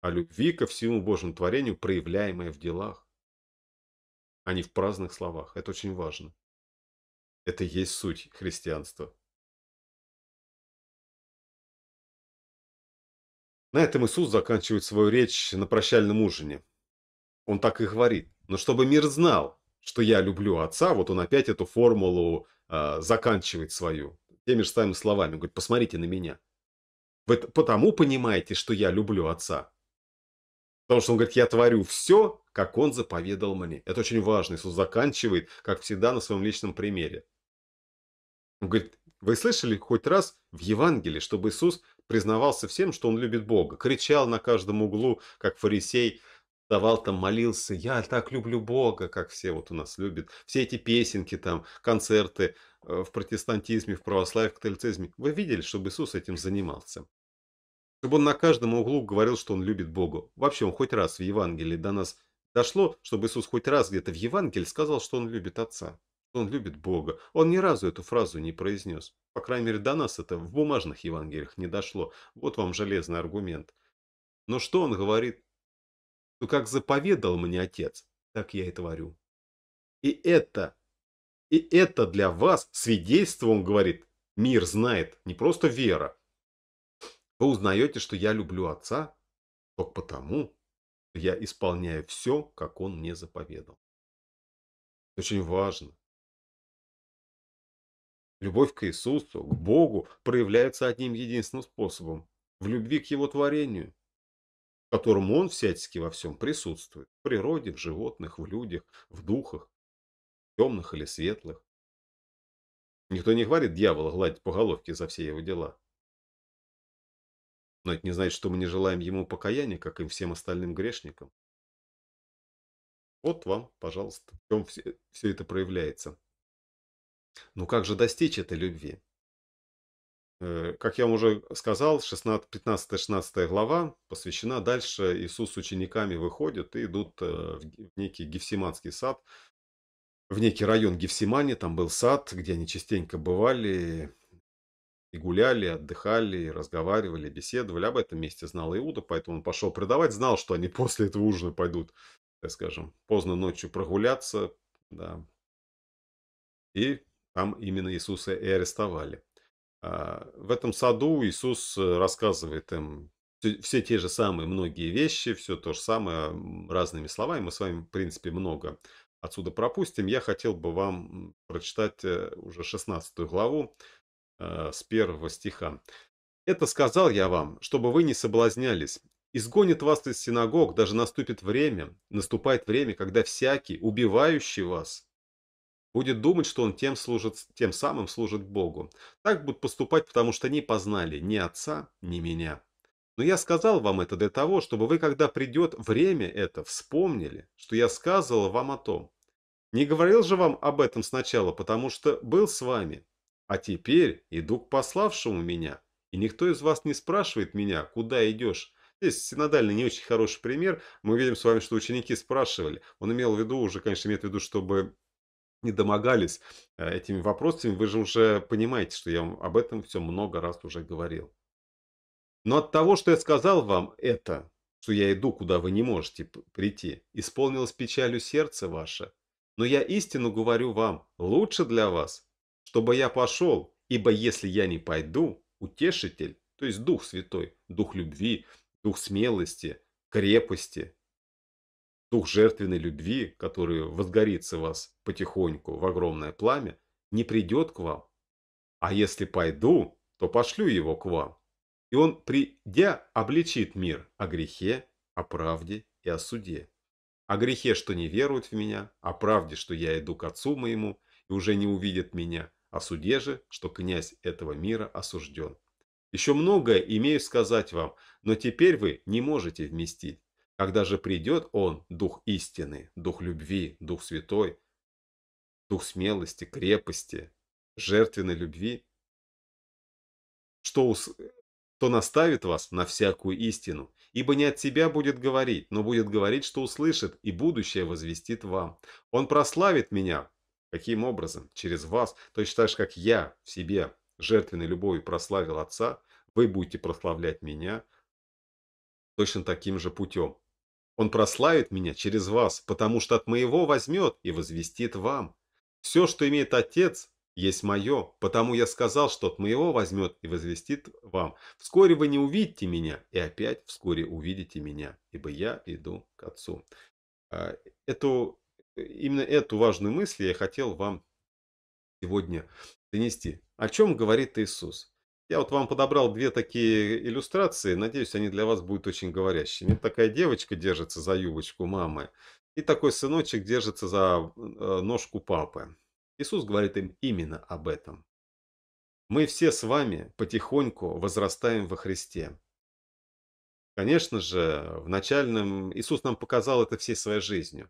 О любви ко всему Божьему творению, проявляемое в делах, а не в праздных словах. Это очень важно. Это и есть суть христианства. На этом Иисус заканчивает свою речь на прощальном ужине. Он так и говорит. Но чтобы мир знал, что я люблю Отца, вот он опять эту формулу э, заканчивает свою. Теми же самыми словами. Говорит, посмотрите на меня. Вы потому понимаете, что я люблю Отца. Потому что он говорит, я творю все, как он заповедал мне. Это очень важно. Иисус заканчивает, как всегда, на своем личном примере. Он говорит, вы слышали хоть раз в Евангелии, чтобы Иисус признавался всем, что он любит Бога, кричал на каждом углу, как фарисей, давал там, молился, я так люблю Бога, как все вот у нас любят, все эти песенки там, концерты э, в протестантизме, в православии, в католицизме. Вы видели, чтобы Иисус этим занимался? Чтобы он на каждом углу говорил, что он любит Бога. Вообще, он хоть раз в Евангелии до нас дошло, чтобы Иисус хоть раз где-то в Евангелии сказал, что он любит Отца он любит Бога. Он ни разу эту фразу не произнес. По крайней мере, до нас это в бумажных Евангелиях не дошло. Вот вам железный аргумент. Но что он говорит? Ну, как заповедал мне Отец, так я и творю. И это, и это для вас свидетельство, он говорит, мир знает, не просто вера. Вы узнаете, что я люблю Отца только потому, что я исполняю все, как Он мне заповедал. Очень важно. Любовь к Иисусу, к Богу проявляется одним единственным способом – в любви к Его творению, в котором Он всячески во всем присутствует – в природе, в животных, в людях, в духах, темных или светлых. Никто не говорит дьявола гладить по головке за все его дела. Но это не значит, что мы не желаем ему покаяния, как и всем остальным грешникам. Вот вам, пожалуйста, в чем все, все это проявляется. Но ну, как же достичь этой любви? Э, как я уже сказал, 15-16 глава посвящена дальше. Иисус с учениками выходит и идут э, в некий Гефсиманский сад, в некий район Гефсимани. Там был сад, где они частенько бывали и гуляли, отдыхали, и разговаривали, беседовали. Об этом месте знал Иуда, поэтому он пошел предавать. Знал, что они после этого ужина пойдут, так скажем, поздно ночью прогуляться, да, и там именно Иисуса и арестовали. А, в этом саду Иисус э, рассказывает им все те же самые многие вещи, все то же самое разными словами. Мы с вами, в принципе, много отсюда пропустим. Я хотел бы вам прочитать э, уже 16 главу э, с первого стиха. «Это сказал я вам, чтобы вы не соблазнялись. Изгонит вас из синагог, даже наступит время, наступает время, когда всякий, убивающий вас, будет думать, что он тем, служит, тем самым служит Богу. Так будут поступать, потому что не познали ни Отца, ни меня. Но я сказал вам это для того, чтобы вы, когда придет время это, вспомнили, что я сказал вам о том. Не говорил же вам об этом сначала, потому что был с вами. А теперь иду к пославшему меня, и никто из вас не спрашивает меня, куда идешь, Здесь синодальный не очень хороший пример. Мы видим с вами, что ученики спрашивали. Он имел в виду, уже, конечно, имеет в виду, чтобы не домогались э, этими вопросами, вы же уже понимаете, что я вам об этом все много раз уже говорил. Но от того, что я сказал вам это, что я иду, куда вы не можете прийти, исполнилось печалью сердце ваше. Но я истину говорю вам, лучше для вас, чтобы я пошел, ибо если я не пойду, утешитель, то есть Дух Святой, Дух любви, Дух смелости, крепости, Дух жертвенной любви, который возгорится вас потихоньку в огромное пламя, не придет к вам. А если пойду, то пошлю его к вам. И он, придя, обличит мир о грехе, о правде и о суде. О грехе, что не веруют в меня, о правде, что я иду к отцу моему и уже не увидит меня, о суде же, что князь этого мира осужден. Еще многое имею сказать вам, но теперь вы не можете вместить. Когда же придет Он, Дух истины, Дух любви, Дух святой, Дух смелости, крепости, жертвенной любви, что, ус... то наставит вас на всякую истину, ибо не от себя будет говорить, но будет говорить, что услышит, и будущее возвестит вам. Он прославит меня. Каким образом? Через вас, точно так же, как я в себе жертвенной любовью прославил Отца, вы будете прославлять меня точно таким же путем. Он прославит меня через вас, потому что от моего возьмет и возвестит вам. Все, что имеет Отец, есть мое, потому я сказал, что от моего возьмет и возвестит вам. Вскоре вы не увидите меня, и опять вскоре увидите меня, ибо я иду к Отцу». А, эту, именно эту важную мысль я хотел вам сегодня донести. О чем говорит Иисус? Я вот вам подобрал две такие иллюстрации. Надеюсь, они для вас будут очень говорящими. Такая девочка держится за юбочку мамы. И такой сыночек держится за э, ножку папы. Иисус говорит им именно об этом. Мы все с вами потихоньку возрастаем во Христе. Конечно же, в начальном Иисус нам показал это всей своей жизнью.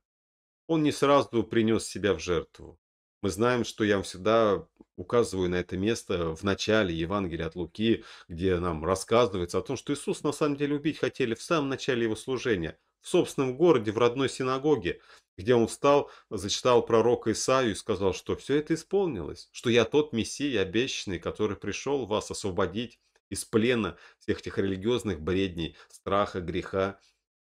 Он не сразу принес себя в жертву. Мы знаем, что я всегда указываю на это место в начале Евангелия от Луки, где нам рассказывается о том, что Иисус на самом деле убить хотели в самом начале его служения, в собственном городе, в родной синагоге, где он встал, зачитал пророка Исаию и сказал, что все это исполнилось, что я тот Мессия обещанный, который пришел вас освободить из плена всех этих религиозных бредней, страха, греха.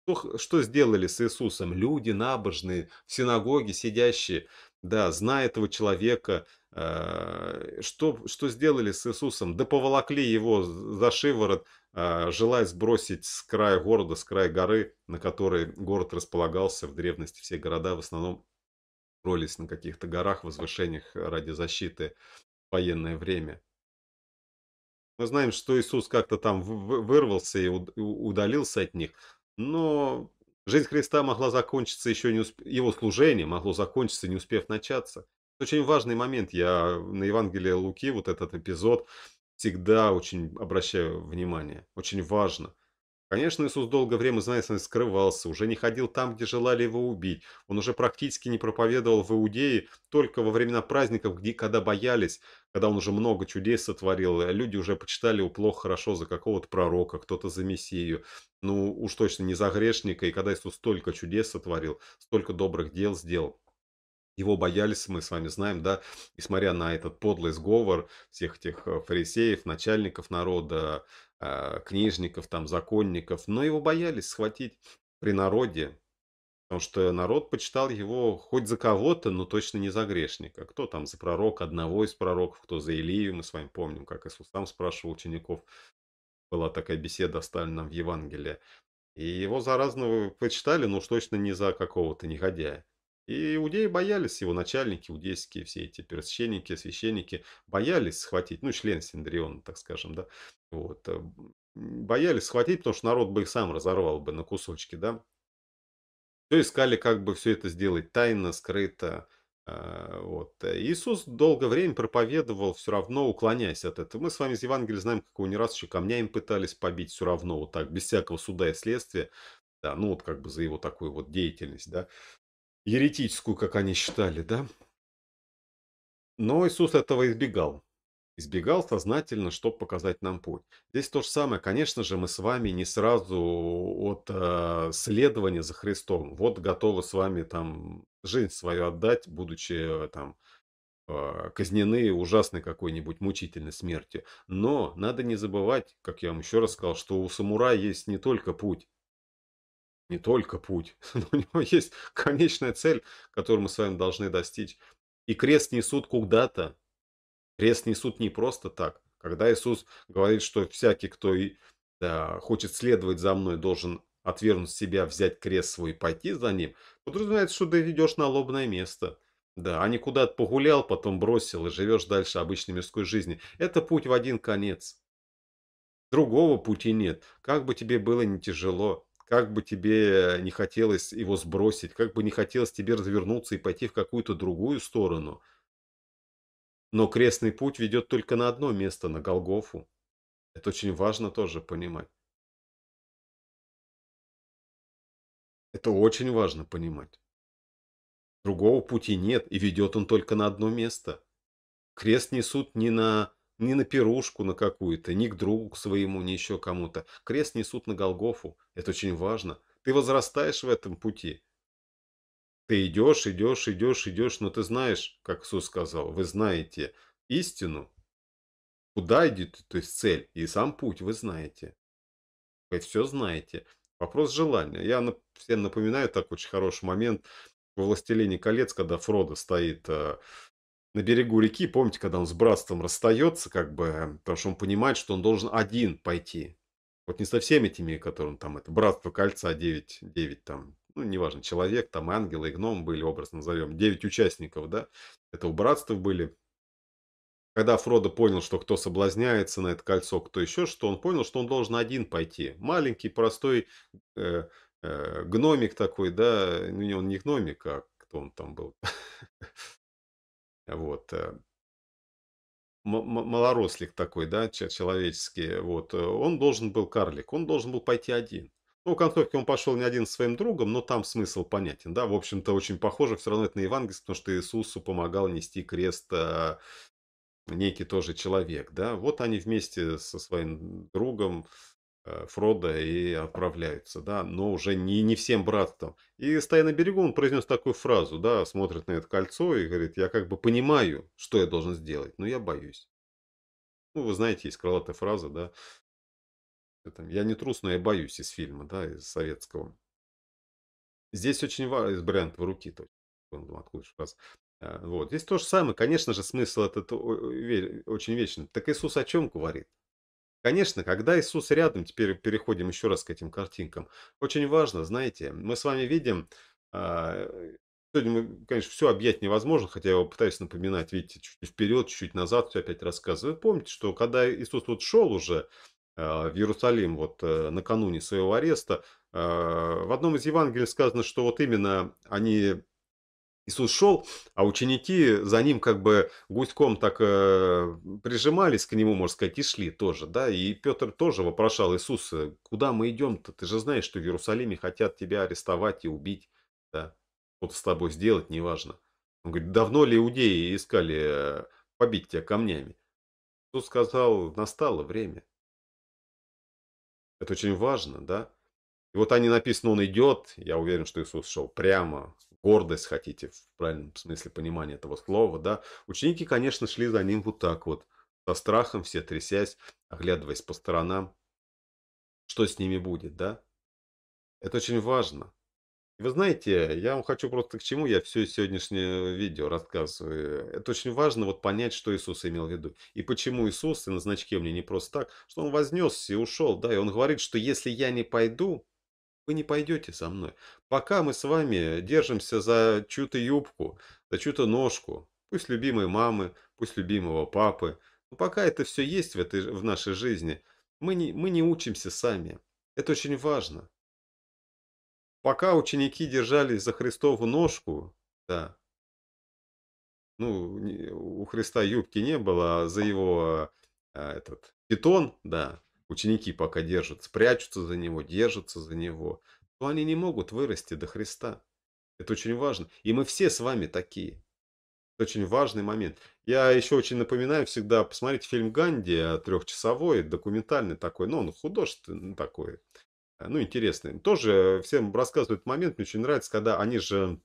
Что, что сделали с Иисусом? Люди набожные, в синагоге сидящие, да, зная этого человека, э, что, что сделали с Иисусом? Да поволокли его за шиворот, э, желая сбросить с края города, с края горы, на которой город располагался в древности. Все города в основном строились на каких-то горах, возвышениях ради защиты в военное время. Мы знаем, что Иисус как-то там вырвался и удалился от них, но Жизнь Христа могла закончиться еще не усп... его служение могло закончиться, не успев начаться. Очень важный момент. Я на Евангелие Луки, вот этот эпизод, всегда очень обращаю внимание. Очень важно. Конечно, Иисус долгое время, знаете, скрывался, уже не ходил там, где желали его убить. Он уже практически не проповедовал в Иудее, только во времена праздников, где, когда боялись, когда он уже много чудес сотворил, э, люди уже почитали его плохо, хорошо за какого-то пророка, кто-то за Мессию, ну уж точно не за грешника, и когда Иисус столько чудес сотворил, столько добрых дел сделал, его боялись, мы с вами знаем, да, и смотря на этот подлый сговор всех этих э, фарисеев, начальников народа, э, книжников, там, законников, но его боялись схватить при народе, Потому что народ почитал его хоть за кого-то, но точно не за грешника. Кто там за пророк, одного из пророков, кто за Илию, мы с вами помним, как Иисус там спрашивал учеников. Была такая беседа оставлена в Евангелии. И его заразно почитали, но уж точно не за какого-то негодяя. И иудеи боялись, его начальники иудейские, все эти первосвященники, священники, боялись схватить, ну, член Синдриона, так скажем, да, вот, э, боялись схватить, потому что народ бы их сам разорвал бы на кусочки, да, искали, как бы все это сделать тайно, скрыто. А, вот. Иисус долгое время проповедовал, все равно уклоняясь от этого. Мы с вами из Евангелия знаем, какого не раз еще камня им пытались побить, все равно вот так, без всякого суда и следствия. Да, ну вот как бы за его такую вот деятельность, да. Еретическую, как они считали, да. Но Иисус этого избегал избегал сознательно, чтобы показать нам путь. Здесь то же самое, конечно же, мы с вами не сразу от э, следования за Христом, вот готовы с вами там жизнь свою отдать, будучи э, там э, казнены ужасной какой-нибудь мучительной смертью. Но надо не забывать, как я вам еще раз сказал, что у самурая есть не только путь, не только путь, но у него есть конечная цель, которую мы с вами должны достичь. И крест несут куда-то, Крест несут не просто так. Когда Иисус говорит, что всякий, кто и, да, хочет следовать за мной, должен отвернуть себя, взять крест свой и пойти за ним, подразумевается, что ты идешь на лобное место. Да, а не куда-то погулял, потом бросил и живешь дальше обычной мирской жизни. Это путь в один конец. Другого пути нет. Как бы тебе было не тяжело, как бы тебе не хотелось его сбросить, как бы не хотелось тебе развернуться и пойти в какую-то другую сторону – но крестный путь ведет только на одно место, на Голгофу. Это очень важно тоже понимать. Это очень важно понимать. Другого пути нет, и ведет он только на одно место. Крест несут не на, не на пирушку на какую-то, ни к другу к своему, ни еще кому-то. Крест несут на Голгофу. Это очень важно. Ты возрастаешь в этом пути. Ты идешь, идешь, идешь, идешь, но ты знаешь, как Иисус сказал, вы знаете истину, куда идет, то есть цель, и сам путь вы знаете. Вы все знаете. Вопрос желания. Я всем напоминаю так очень хороший момент во «Властелине колец», когда Фродо стоит э, на берегу реки. Помните, когда он с братством расстается, как бы, э, потому что он понимает, что он должен один пойти. Вот не со всеми теми, которым там это братство кольца 9, 9 там ну, неважно, человек, там ангелы и гном были, образ назовем, 9 участников, да, этого братства были. Когда Фродо понял, что кто соблазняется на это кольцо, кто еще, что он понял, что он должен один пойти. Маленький, простой э, э, гномик такой, да, ну, он не гномик, а кто он там был. Вот. Э. Малорослик такой, да, человеческий. Вот. Э, он должен был карлик, он должен был пойти один. Ну, концовки он пошел не один с своим другом, но там смысл понятен, да, в общем-то, очень похоже все равно это на евангельство, потому что Иисусу помогал нести крест а, некий тоже человек, да, вот они вместе со своим другом а, э, Фрода и отправляются, да, но уже не, не всем братством. И стоя на берегу, он произнес такую фразу, да, смотрит на это кольцо и говорит, я как бы понимаю, что я должен сделать, но я боюсь. Ну, вы знаете, есть крылатая фраза, да, там, я не трус, но я боюсь из фильма, да, из советского. Здесь очень важно, из бренда руки, то откуда раз. А, вот. Здесь то же самое, конечно же, смысл этот очень вечный. Так Иисус о чем говорит? Конечно, когда Иисус рядом, теперь переходим еще раз к этим картинкам, очень важно, знаете, мы с вами видим, а, сегодня мы, конечно, все объять невозможно, хотя я его пытаюсь напоминать, видите, чуть вперед, чуть назад, все опять рассказываю. помните, что когда Иисус вот шел уже, а, в Иерусалим вот э, накануне своего ареста. А, в одном из Евангелий сказано, что вот именно они Иисус шел, а ученики за ним как бы гуськом так э, прижимались к нему, можно сказать, и шли тоже, да, и Петр тоже вопрошал Иисуса, э, куда мы идем-то, ты же знаешь, что в Иерусалиме хотят тебя арестовать и убить, да, что с тобой сделать, неважно. Он говорит, давно ли иудеи искали э, побить тебя камнями? Иисус сказал, настало время, это очень важно, да? И вот они написано, он идет, я уверен, что Иисус шел прямо, гордость хотите, в правильном смысле понимания этого слова, да? Ученики, конечно, шли за ним вот так вот, со страхом, все трясясь, оглядываясь по сторонам, что с ними будет, да? Это очень важно. Вы знаете, я вам хочу просто к чему я все сегодняшнее видео рассказываю. Это очень важно вот понять, что Иисус имел в виду. И почему Иисус, и на значке мне не просто так, что Он вознесся и ушел. Да, и Он говорит, что если я не пойду, вы не пойдете со мной. Пока мы с вами держимся за чью-то юбку, за чью-то ножку, пусть любимой мамы, пусть любимого папы, но пока это все есть в, этой, в нашей жизни, мы не, мы не учимся сами. Это очень важно пока ученики держались за Христову ножку, да, ну, у Христа юбки не было, а за его а, этот питон, да, ученики пока держат, прячутся за него, держатся за него, то они не могут вырасти до Христа. Это очень важно. И мы все с вами такие. Это очень важный момент. Я еще очень напоминаю всегда, посмотрите фильм «Ганди», а, трехчасовой, документальный такой, но ну, он художественный такой, Э, ну, интересный. Тоже всем рассказывают момент, мне очень нравится, когда они же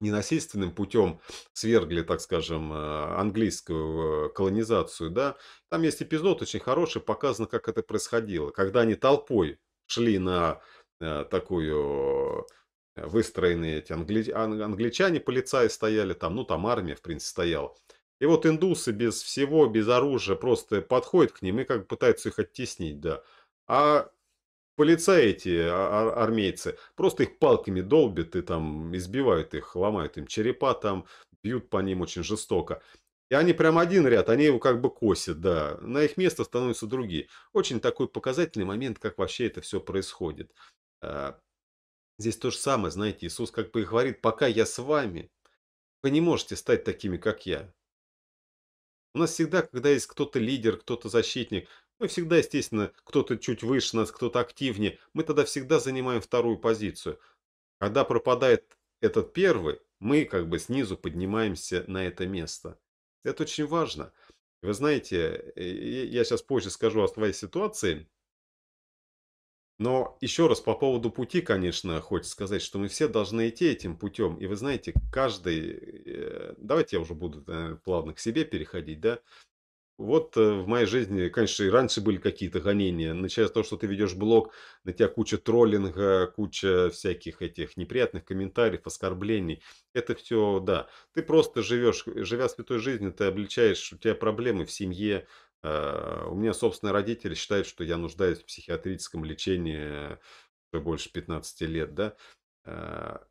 ненасильственным путем свергли, так скажем, э, английскую э, колонизацию, да. Там есть эпизод очень хороший, показано, как это происходило. Когда они толпой шли на такую выстроенные эти англи... англичане, полицаи стояли там, ну там армия, в принципе, стояла. И вот индусы без всего, без оружия просто подходят к ним и как бы пытаются их оттеснить, да. А полицаи эти ар а, армейцы просто их палками долбят и там избивают их, ломают им черепа там, бьют по ним очень жестоко. И они прям один ряд, они его как бы косят, да. На их место становятся другие. Очень такой показательный момент, как вообще это все происходит. А, здесь то же самое, знаете, Иисус как бы и говорит, пока я с вами, вы не можете стать такими, как я. У нас всегда, когда есть кто-то лидер, кто-то защитник, мы всегда, естественно, кто-то чуть выше нас, кто-то активнее. Мы тогда всегда занимаем вторую позицию. Когда пропадает этот первый, мы как бы снизу поднимаемся на это место. Это очень важно. Вы знаете, я сейчас позже скажу о своей ситуации. Но еще раз по поводу пути, конечно, хочется сказать, что мы все должны идти этим путем. И вы знаете, каждый... Э, давайте я уже буду э, плавно к себе переходить, да? Вот э, в моей жизни, конечно, и раньше были какие-то гонения. Начиная с того, что ты ведешь блог, на тебя куча троллинга, куча всяких этих неприятных комментариев, оскорблений. Это все, да. Ты просто живешь, живя святой жизнью, ты обличаешь, у тебя проблемы в семье. А, у меня, собственно, родители считают, что я нуждаюсь в психиатрическом лечении уже больше 15 лет, да. А,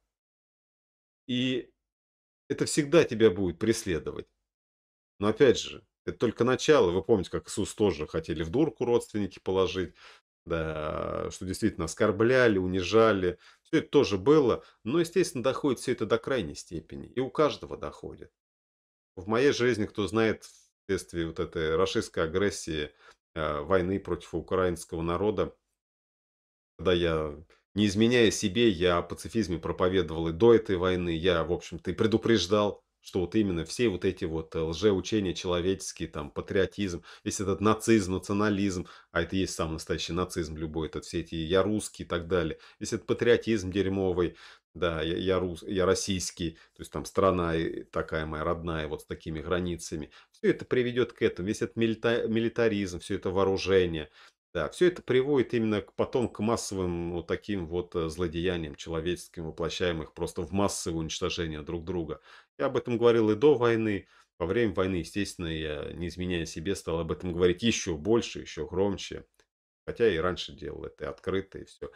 и это всегда тебя будет преследовать. Но опять же, это только начало. Вы помните, как Иисус тоже хотели в дурку родственники положить, да, что действительно оскорбляли, унижали. Все это тоже было. Но, естественно, доходит все это до крайней степени. И у каждого доходит. В моей жизни, кто знает, вследствие вот этой расистской агрессии, а, войны против украинского народа, когда я, не изменяя себе, я о пацифизме проповедовал и до этой войны, я, в общем-то, и предупреждал что вот именно все вот эти вот э, лжеучения человеческие, там, патриотизм, весь этот нацизм, национализм, а это есть самый настоящий нацизм любой, этот все эти «я русский» и так далее, весь этот патриотизм дерьмовый, да, я, я, рус, я российский, то есть там страна такая моя родная, вот с такими границами. Все это приведет к этому, весь этот милита, милитаризм, все это вооружение, да, все это приводит именно к, потом к массовым вот таким вот э, злодеяниям человеческим, воплощаемых просто в массовое уничтожение друг друга. Я об этом говорил и до войны. Во время войны, естественно, я, не изменяя себе, стал об этом говорить еще больше, еще громче. Хотя и раньше делал это, и открыто, и все.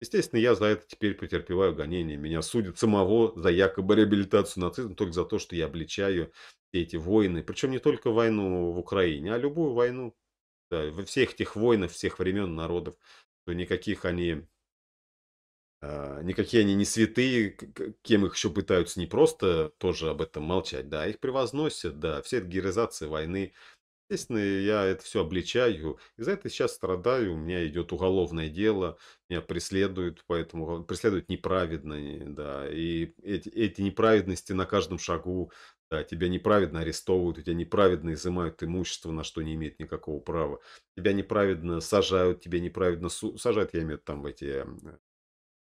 Естественно, я за это теперь претерпеваю гонения. Меня судят самого за якобы реабилитацию нацизма только за то, что я обличаю все эти войны. Причем не только войну в Украине, а любую войну. Да, во всех этих войнах, всех времен, народов. То никаких они а, никакие они не святые, кем их еще пытаются не просто тоже об этом молчать, да, а их превозносят, да, все это героизация войны. Естественно, я это все обличаю, и за это сейчас страдаю, у меня идет уголовное дело, меня преследуют, поэтому преследуют неправедно, да, и эти, эти неправедности на каждом шагу, да, тебя неправедно арестовывают, у тебя неправедно изымают имущество, на что не имеет никакого права, тебя неправедно сажают, тебя неправедно су- сажают, я имею в виду там в эти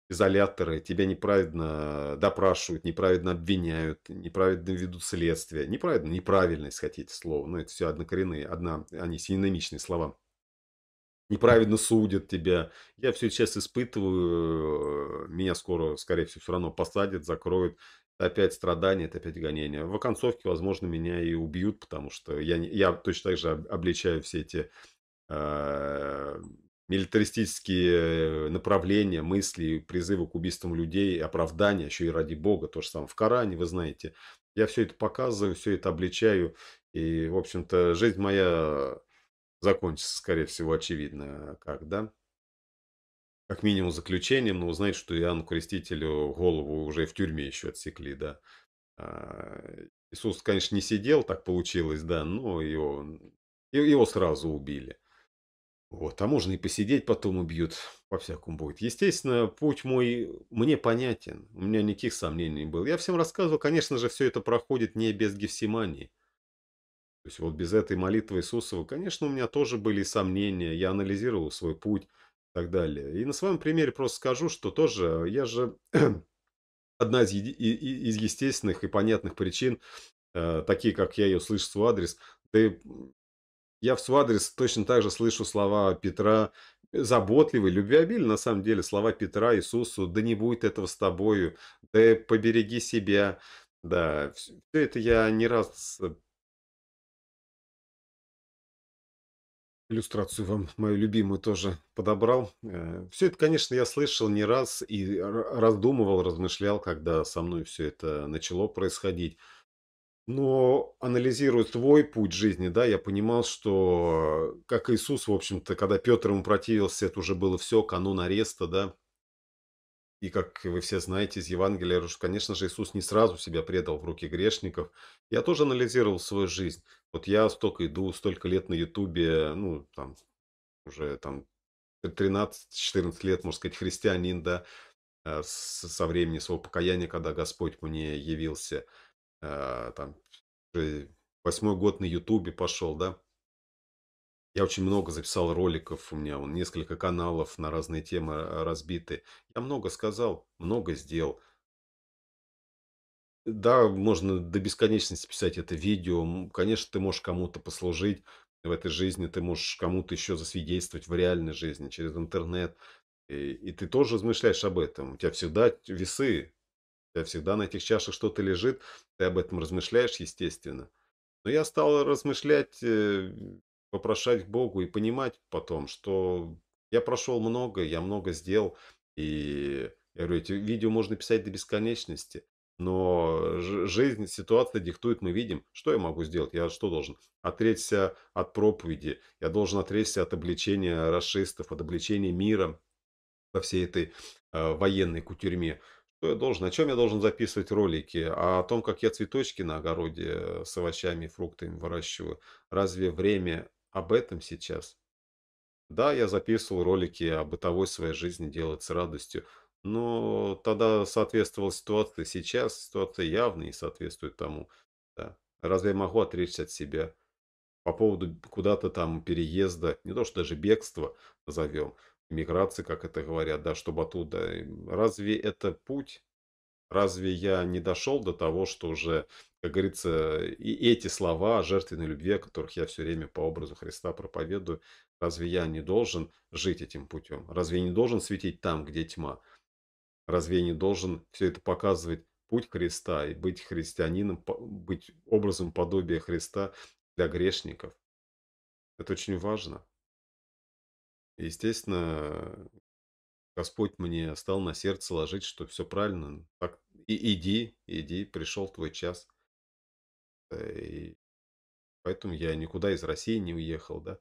изоляторы, тебя неправильно допрашивают, неправильно обвиняют, неправильно ведут следствие. неправильно, если хотите слово. Но ну, это все однокоренные, одна, они синонимичные слова. неправильно судят тебя. Я все сейчас испытываю. Меня скоро, скорее всего, все равно посадят, закроют. Это опять страдания, это опять гонения. В оконцовке, возможно, меня и убьют, потому что я, не я точно так же обличаю все эти а, милитаристические э, направления, мысли, призывы к убийствам людей, оправдания, еще и ради Бога, то же самое в Коране, вы знаете. Я все это показываю, все это обличаю, и, в общем-то, жизнь моя закончится, скорее всего, очевидно, как, да? Как минимум заключением, но узнать, что Иоанну Крестителю голову уже в тюрьме еще отсекли, да. А, Иисус, конечно, не сидел, так получилось, да, но его, его сразу убили. Вот, а можно и посидеть потом убьют, по-всякому будет. Естественно, путь мой мне понятен, у меня никаких сомнений не было. Я всем рассказывал, конечно же, все это проходит не без Гефсимании. То есть вот без этой молитвы Иисусова, конечно, у меня тоже были сомнения, я анализировал свой путь и так далее. И на своем примере просто скажу, что тоже я же одна из, из естественных и понятных причин, э, такие как я ее слышу в адрес, ты я в свой адрес точно так же слышу слова Петра, э, заботливый, любвеобильный на самом деле, слова Петра Иисусу, да не будет этого с тобою, да побереги себя. Да, все это я не раз э, иллюстрацию вам мою любимую тоже подобрал. Э, все это, конечно, я слышал не раз и раздумывал, размышлял, когда со мной все это начало происходить. Но анализируя свой путь жизни, да, я понимал, что, как Иисус, в общем-то, когда Петр ему противился, это уже было все, канун ареста, да. И, как вы все знаете из Евангелия, что, конечно же, Иисус не сразу себя предал в руки грешников. Я тоже анализировал свою жизнь. Вот я столько иду, столько лет на Ютубе, ну, там, уже там 13-14 лет, можно сказать, христианин, да, э, со времени своего покаяния, когда Господь мне явился – Э, там, восьмой год на Ютубе пошел, да. Я очень много записал роликов, у меня вон, несколько каналов на разные темы э, разбиты. Я много сказал, много сделал. Да, можно до бесконечности писать это видео. Конечно, ты можешь кому-то послужить в этой жизни, ты можешь кому-то еще засвидетельствовать в реальной жизни через интернет. И, и ты тоже размышляешь об этом. У тебя всегда весы, тебя всегда на этих чашах что-то лежит, ты об этом размышляешь, естественно. Но я стал размышлять, э, Богу и понимать потом, что я прошел много, я много сделал, и я говорю, эти видео можно писать до бесконечности, но жизнь, ситуация диктует, мы видим, что я могу сделать, я что должен? Отречься от проповеди, я должен отречься от обличения расистов, от обличения мира во всей этой э, военной кутюрьме что я должен, о чем я должен записывать ролики, а о том, как я цветочки на огороде э, с овощами и фруктами выращиваю. Разве время об этом сейчас? Да, я записывал ролики о бытовой своей жизни, делать с радостью, но тогда соответствовала ситуация. Сейчас ситуация явно не соответствует тому. Да. Разве я могу отречься от себя? По поводу куда-то там переезда, не то что даже бегство, назовем – миграции, как это говорят, да, чтобы оттуда. Разве это путь? Разве я не дошел до того, что уже, как говорится, и эти слова о жертвенной любви, о которых я все время по образу Христа проповедую, разве я не должен жить этим путем? Разве я не должен светить там, где тьма? Разве я не должен все это показывать путь Христа и быть христианином, быть образом подобия Христа для грешников? Это очень важно. Естественно, Господь мне стал на сердце ложить, что все правильно. Так, и иди, иди, пришел твой час. Э, и поэтому я никуда из России не уехал, да.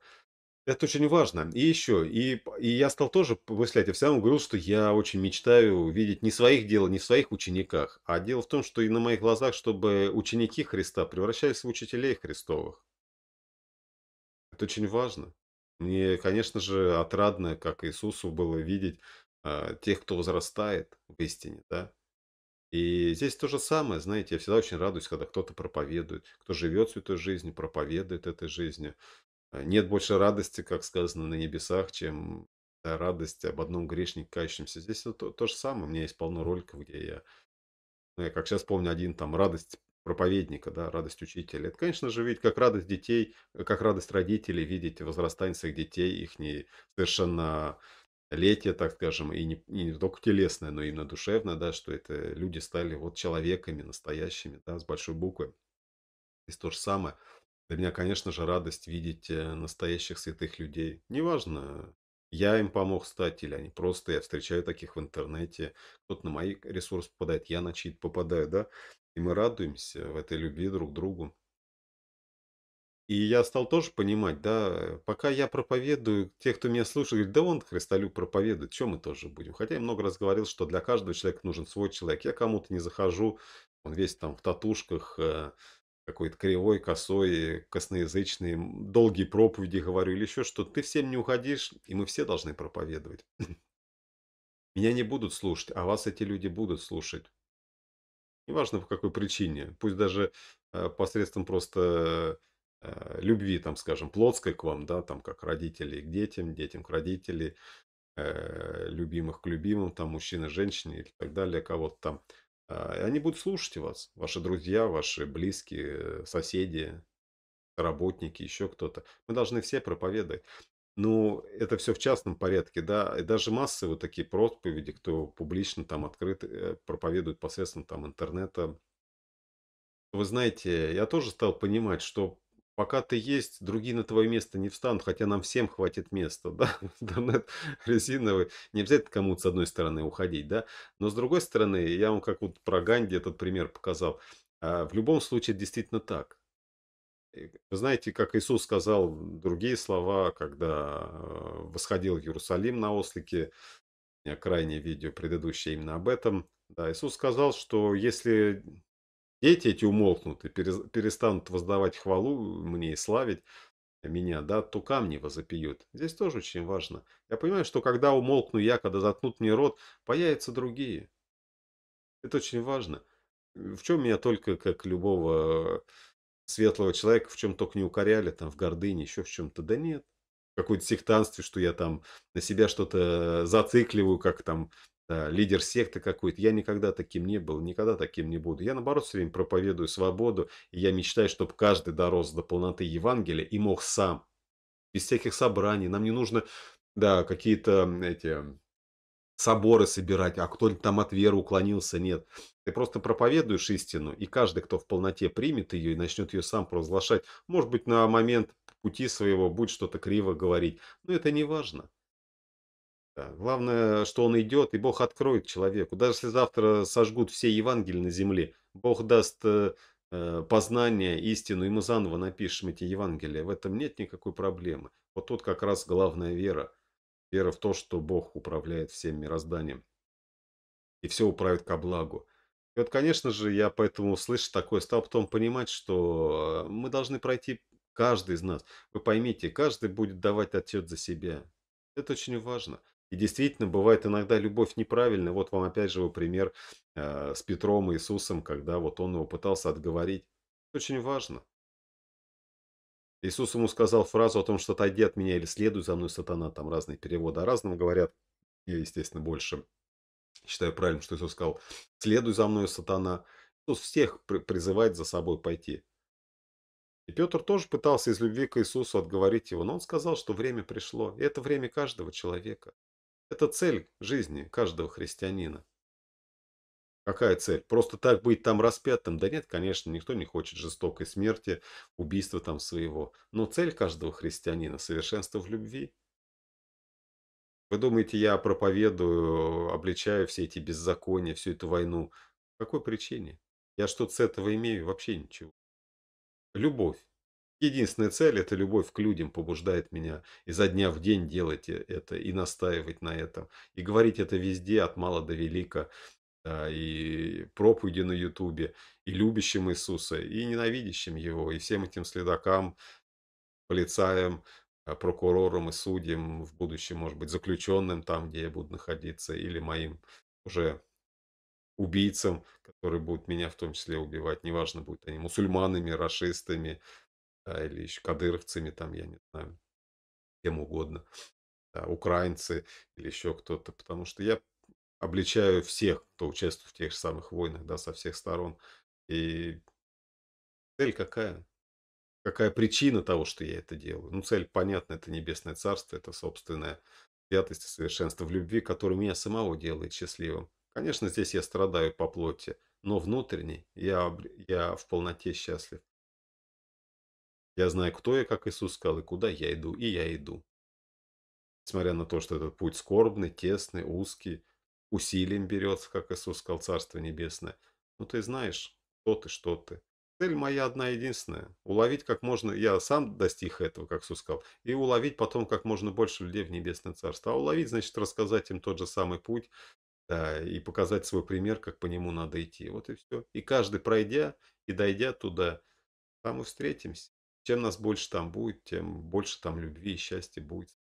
Это очень важно. И еще, и, и я стал тоже мыслять, я всем говорил, что я очень мечтаю видеть не своих дел, не в своих учениках, а дело в том, что и на моих глазах, чтобы ученики Христа превращались в учителей Христовых. Это очень важно. Мне, конечно же, отрадно, как Иисусу было видеть а, тех, кто возрастает в истине, да. И здесь то же самое, знаете, я всегда очень радуюсь, когда кто-то проповедует, кто живет святой жизнью, проповедует этой жизнью. А, нет больше радости, как сказано на небесах, чем та радость об одном грешнике кающемся. Здесь то, то же самое. У меня есть полно роликов, где я, ну, я как сейчас помню, один там радость проповедника, да, радость учителя. Это, конечно же, ведь как радость детей, как радость родителей видеть возрастание своих детей, их не совершенно летие, так скажем, и не, не только телесное, но именно душевное, да, что это люди стали вот человеками настоящими, да, с большой буквы. Здесь то же самое. Для меня, конечно же, радость видеть э, настоящих святых людей. Неважно, я им помог стать или они просто, я встречаю таких в интернете, кто-то на мои ресурсы попадает, я на чьи попадаю, да. И мы радуемся в этой любви друг другу. И я стал тоже понимать, да, пока я проповедую, те, кто меня слушает, говорят, да он, Христолюб, проповедует, чем мы тоже будем. Хотя я много раз говорил, что для каждого человека нужен свой человек. Я кому-то не захожу, он весь там в татушках, э, какой-то кривой, косой, косноязычный, долгие проповеди говорю или еще что Ты всем не уходишь, и мы все должны проповедовать. Меня не будут слушать, а вас эти люди будут слушать неважно по какой причине, пусть даже э, посредством просто э, любви, там, скажем, плотской к вам, да, там, как родителей к детям, детям к родителям, э, любимых к любимым, там, мужчины, женщины и так далее, кого-то там. А, и они будут слушать вас, ваши друзья, ваши близкие, соседи, работники, еще кто-то. Мы должны все проповедовать. Ну, это все в частном порядке, да, и даже массы вот такие проповеди, кто публично там открыт э, проповедует посредством там интернета. Вы знаете, я тоже стал понимать, что пока ты есть, другие на твое место не встанут, хотя нам всем хватит места, да, интернет резиновый, не обязательно кому-то с одной стороны уходить, да, но с другой стороны, я вам как вот про Ганди этот пример показал, а, в любом случае действительно так. Вы э, знаете, как Иисус сказал другие слова, когда э, восходил в Иерусалим на ослике, у меня крайнее видео предыдущее именно об этом. Да, Иисус сказал, что если дети эти умолкнут и перестанут воздавать хвалу мне и славить меня, да, то камни возопьют. Здесь тоже очень важно. Я понимаю, что когда умолкну я, когда заткнут мне рот, появятся другие. Это очень важно. Э, в чем я только, как любого светлого человека в чем только не укоряли, там, в гордыне, еще в чем-то. Да нет. В какой-то сектанстве, что я там на себя что-то зацикливаю, как там да, лидер секты какой-то. Я никогда таким не был, никогда таким не буду. Я, наоборот, все время проповедую свободу, и я мечтаю, чтобы каждый дорос до полноты Евангелия и мог сам, без всяких собраний. Нам не нужно, да, какие-то эти соборы собирать, а кто-нибудь там от веры уклонился, нет. Ты просто проповедуешь истину, и каждый, кто в полноте примет ее и начнет ее сам провозглашать, может быть, на момент пути своего будет что-то криво говорить, но это не важно. Главное, что он идет, и Бог откроет человеку. Даже если завтра сожгут все Евангелия на земле, Бог даст э, э, познание, истину, и мы заново напишем эти Евангелия. В этом нет никакой проблемы. Вот тут как раз главная вера – Вера в то, что Бог управляет всем мирозданием. И все управит ко благу. И вот, конечно же, я поэтому, слышу такое, стал потом понимать, что э, мы должны пройти, каждый из нас. Вы поймите, каждый будет давать отчет за себя. Это очень важно. И действительно, бывает иногда любовь неправильная. Вот вам опять же пример э, с Петром и Иисусом, когда вот он его пытался отговорить. Это очень важно. Иисус ему сказал фразу о том, что отойди от меня или следуй за мной, сатана. Там разные переводы о разном говорят. Я, естественно, больше считаю правильным, что Иисус сказал, следуй за мной, сатана. Иисус всех призывает за собой пойти. И Петр тоже пытался из любви к Иисусу отговорить его, но он сказал, что время пришло. И это время каждого человека. Это цель жизни каждого христианина. Какая цель? Просто так быть там распятым? Да нет, конечно, никто не хочет жестокой смерти, убийства там своего. Но цель каждого христианина – совершенство в любви. Вы думаете, я проповедую, обличаю все эти беззакония, всю эту войну? По какой причине? Я что-то с этого имею? Вообще ничего. Любовь. Единственная цель – это любовь к людям побуждает меня изо дня в день делать э, это и настаивать на этом. И говорить это везде, от мала до велика да, и проповеди на Ютубе, и любящим Иисуса, и ненавидящим Его, и всем этим следакам, полицаям, а, прокурорам и судьям в будущем, может быть, заключенным там, где я буду находиться, или моим уже убийцам, которые будут меня в том числе убивать, неважно, будут они мусульманами, расистами, да, или еще кадыровцами, там, я не знаю, кем угодно, да, украинцы или еще кто-то, потому что я обличаю всех, кто участвует в тех же самых войнах, да, со всех сторон. И цель какая? Какая причина того, что я это делаю? Ну, цель, понятно, это небесное царство, это собственное святость и совершенство в любви, которое меня самого делает счастливым. Конечно, здесь я страдаю по плоти, но внутренне я, я в полноте счастлив. Я знаю, кто я, как Иисус сказал, и куда я иду, и я иду. Несмотря на то, что этот путь скорбный, тесный, узкий, усилием берется, как Иисус сказал, Царство Небесное. Но ну, ты знаешь, кто ты, что ты. Цель моя одна единственная. Уловить как можно, я сам достиг этого, как Иисус сказал, и уловить потом как можно больше людей в Небесное Царство. А уловить, значит, рассказать им тот же самый путь, да, и показать свой пример, как по нему надо идти. Вот и все. И каждый, пройдя и дойдя туда, там и встретимся. Чем нас больше там будет, тем больше там любви и счастья будет.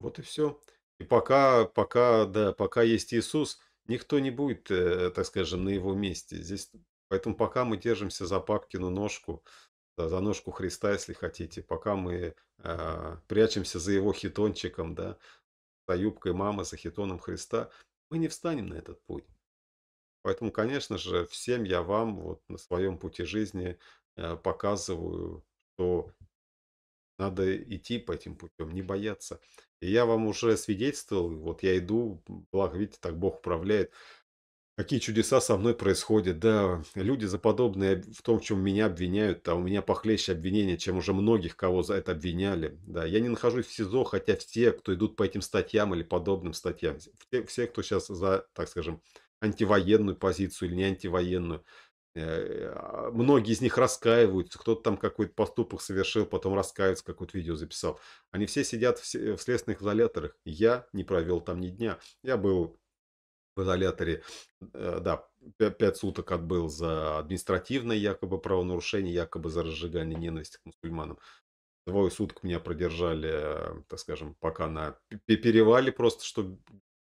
Вот и все. И пока, пока, да, пока есть Иисус, никто не будет, э, так скажем, на его месте. Здесь, поэтому пока мы держимся за папкину ножку, э, за ножку Христа, если хотите, пока мы э, прячемся за его хитончиком, да, за юбкой мамы, за хитоном Христа, мы не встанем на этот путь. Поэтому, конечно же, всем я вам вот на своем пути жизни э, показываю, что надо идти по этим путем, не бояться. И я вам уже свидетельствовал, вот я иду, благо, видите, так Бог управляет. Какие чудеса со мной происходят. Да, люди за подобные в том, в чем меня обвиняют, а у меня похлеще обвинения, чем уже многих, кого за это обвиняли. Да, я не нахожусь в СИЗО, хотя все, кто идут по этим статьям или подобным статьям, все, все кто сейчас за, так скажем, антивоенную позицию или не антивоенную, Э, многие из них раскаиваются, кто-то там какой-то поступок совершил, потом раскаивается, какое-то видео записал. Они все сидят в следственных изоляторах. Я не провел там ни дня. Я был в изоляторе, э, да, 5 суток отбыл за административное якобы правонарушение, якобы за разжигание ненависти к мусульманам. Двое суток меня продержали, э, так скажем, пока на перевале просто, чтобы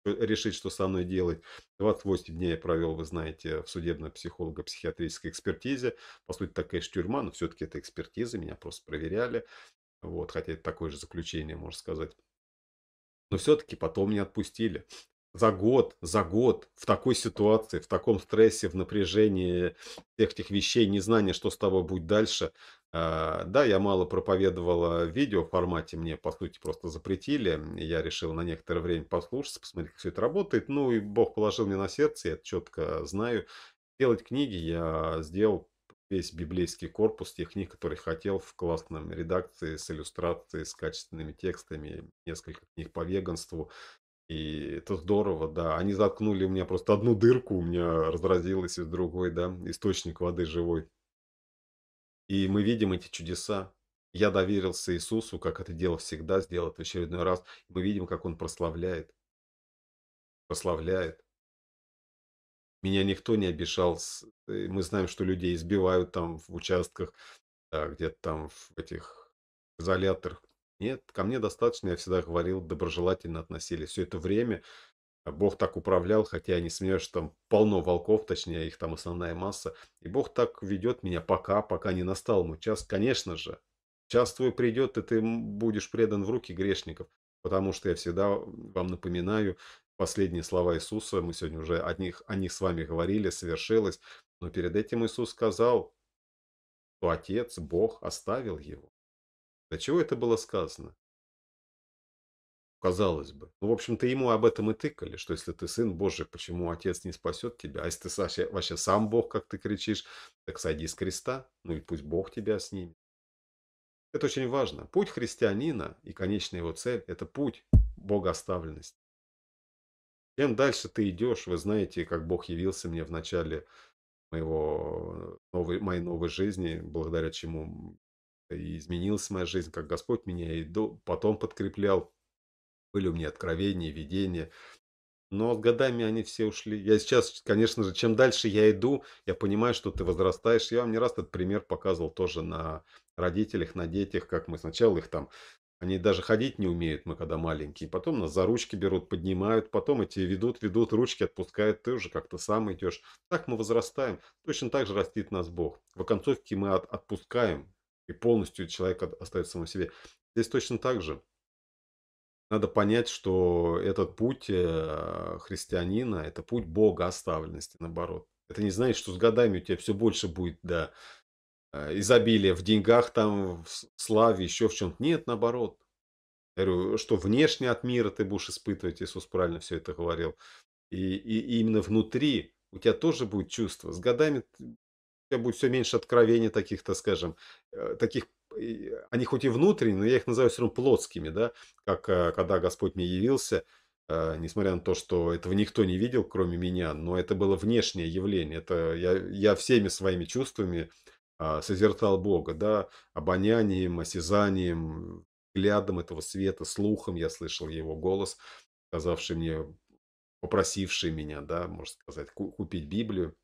решить, что со мной делать. 28 дней я провел, вы знаете, в судебно-психолого-психиатрической экспертизе. По сути, такая же тюрьма, но все-таки это экспертиза, меня просто проверяли. Вот, хотя это такое же заключение, можно сказать. Но все-таки потом меня отпустили. За год, за год в такой ситуации, в таком стрессе, в напряжении всех этих вещей, незнание, что с тобой будет дальше, а, да, я мало проповедовала в видео формате, мне, по сути, просто запретили. Я решил на некоторое время послушаться, посмотреть, как все это работает. Ну и Бог положил мне на сердце, я это четко знаю. Делать книги я сделал весь библейский корпус тех книг, которые хотел в классном редакции, с иллюстрацией, с качественными текстами, несколько книг по веганству. И это здорово, да. Они заткнули у меня просто одну дырку, у меня разразилась из другой, да, источник воды живой. И мы видим эти чудеса. Я доверился Иисусу, как это дело всегда сделает в очередной раз. Мы видим, как Он прославляет. Прославляет. Меня никто не обижал. Э, мы знаем, что людей избивают там в участках, где-то там в этих изоляторах. Нет, ко мне достаточно, я всегда говорил, доброжелательно относились. Все это время Бог так управлял, хотя я не сомневаюсь, что там полно волков, точнее их там основная масса. И Бог так ведет меня пока, пока не настал мой час. Конечно же, час твой придет, и ты будешь предан в руки грешников. Потому что я всегда вам напоминаю последние слова Иисуса. Мы сегодня уже о них, о них с вами говорили, совершилось. Но перед этим Иисус сказал, что Отец, Бог оставил его. Для чего это было сказано? казалось бы. Ну, в общем-то, ему об этом и тыкали, что если ты сын Божий, почему отец не спасет тебя? А если ты Саша, вообще сам Бог, как ты кричишь, так сойди с креста, ну и пусть Бог тебя снимет. Это очень важно. Путь христианина и конечная его цель – это путь богоставленности. Чем дальше ты идешь, вы знаете, как Бог явился мне в начале моего, новой, моей новой жизни, благодаря чему изменилась моя жизнь, как Господь меня и до, потом подкреплял были у меня откровения, видения. Но с годами они все ушли. Я сейчас, конечно же, чем дальше я иду, я понимаю, что ты возрастаешь. Я вам не раз этот пример показывал тоже на родителях, на детях, как мы сначала их там... Они даже ходить не умеют, мы когда маленькие. Потом нас за ручки берут, поднимают. Потом эти ведут, ведут, ручки отпускают. Ты уже как-то сам идешь. Так мы возрастаем. Точно так же растит нас Бог. В оконцовке мы от, отпускаем. И полностью человек остается самому себе. Здесь точно так же. Надо понять, что этот путь э, христианина, это путь Бога оставленности, наоборот. Это не значит, что с годами у тебя все больше будет да, э, изобилия в деньгах, там, в славе, еще в чем-то. Нет, наоборот. Я говорю, что внешне от мира ты будешь испытывать, Иисус правильно все это говорил. И, и, и именно внутри у тебя тоже будет чувство. С годами у тебя будет все меньше откровений таких, то скажем, э, таких Э, они хоть и внутренние, но я их называю все равно плотскими, да, как э, когда Господь мне явился, э, несмотря на то, что этого никто не видел, кроме меня, но это было внешнее явление, это я, я всеми своими чувствами а, созерцал Бога, да, обонянием, осязанием, взглядом этого света, слухом я слышал его голос, сказавший мне, попросивший меня, да, можно сказать, купить Библию.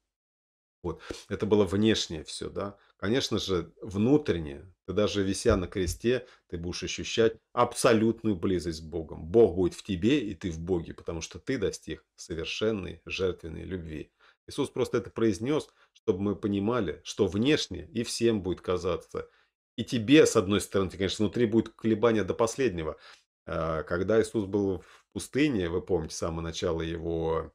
Вот. Это было внешнее все, да конечно же, внутренне, ты даже вися на кресте, ты будешь ощущать абсолютную близость с Богом. Бог будет в тебе, и ты в Боге, потому что ты достиг совершенной жертвенной любви. Иисус просто это произнес, чтобы мы понимали, что внешне и всем будет казаться. И тебе, с одной стороны, конечно, внутри будет колебание до последнего. А, когда Иисус был в пустыне, вы помните, самое начало его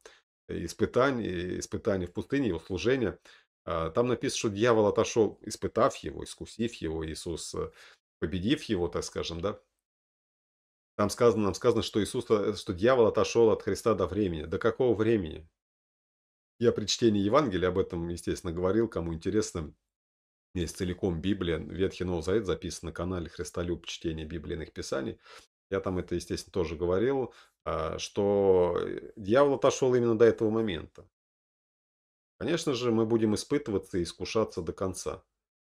испытаний, испытаний в пустыне, его служения – а, там написано, что дьявол отошел, испытав его, искусив его, Иисус э, победив его, так скажем, да? Там сказано, нам сказано, что Иисус, э, что дьявол отошел от Христа до времени. До какого времени? Я при чтении Евангелия об этом, естественно, говорил, кому интересно. Есть целиком Библия, Ветхий Новый Завет записан на канале «Христолюб. Чтение библейных писаний». Я там это, естественно, тоже говорил, а, что э, дьявол отошел именно до этого момента. Конечно же, мы будем испытываться и искушаться до конца.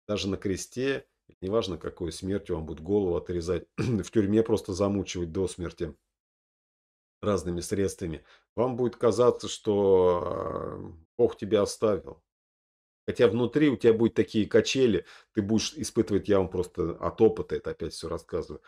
Даже на кресте, неважно, какой смертью вам будет голову отрезать, в тюрьме просто замучивать до смерти разными средствами, вам будет казаться, что э, Бог тебя оставил. Хотя внутри у тебя будут такие качели, ты будешь испытывать, я вам просто от опыта это опять все рассказываю,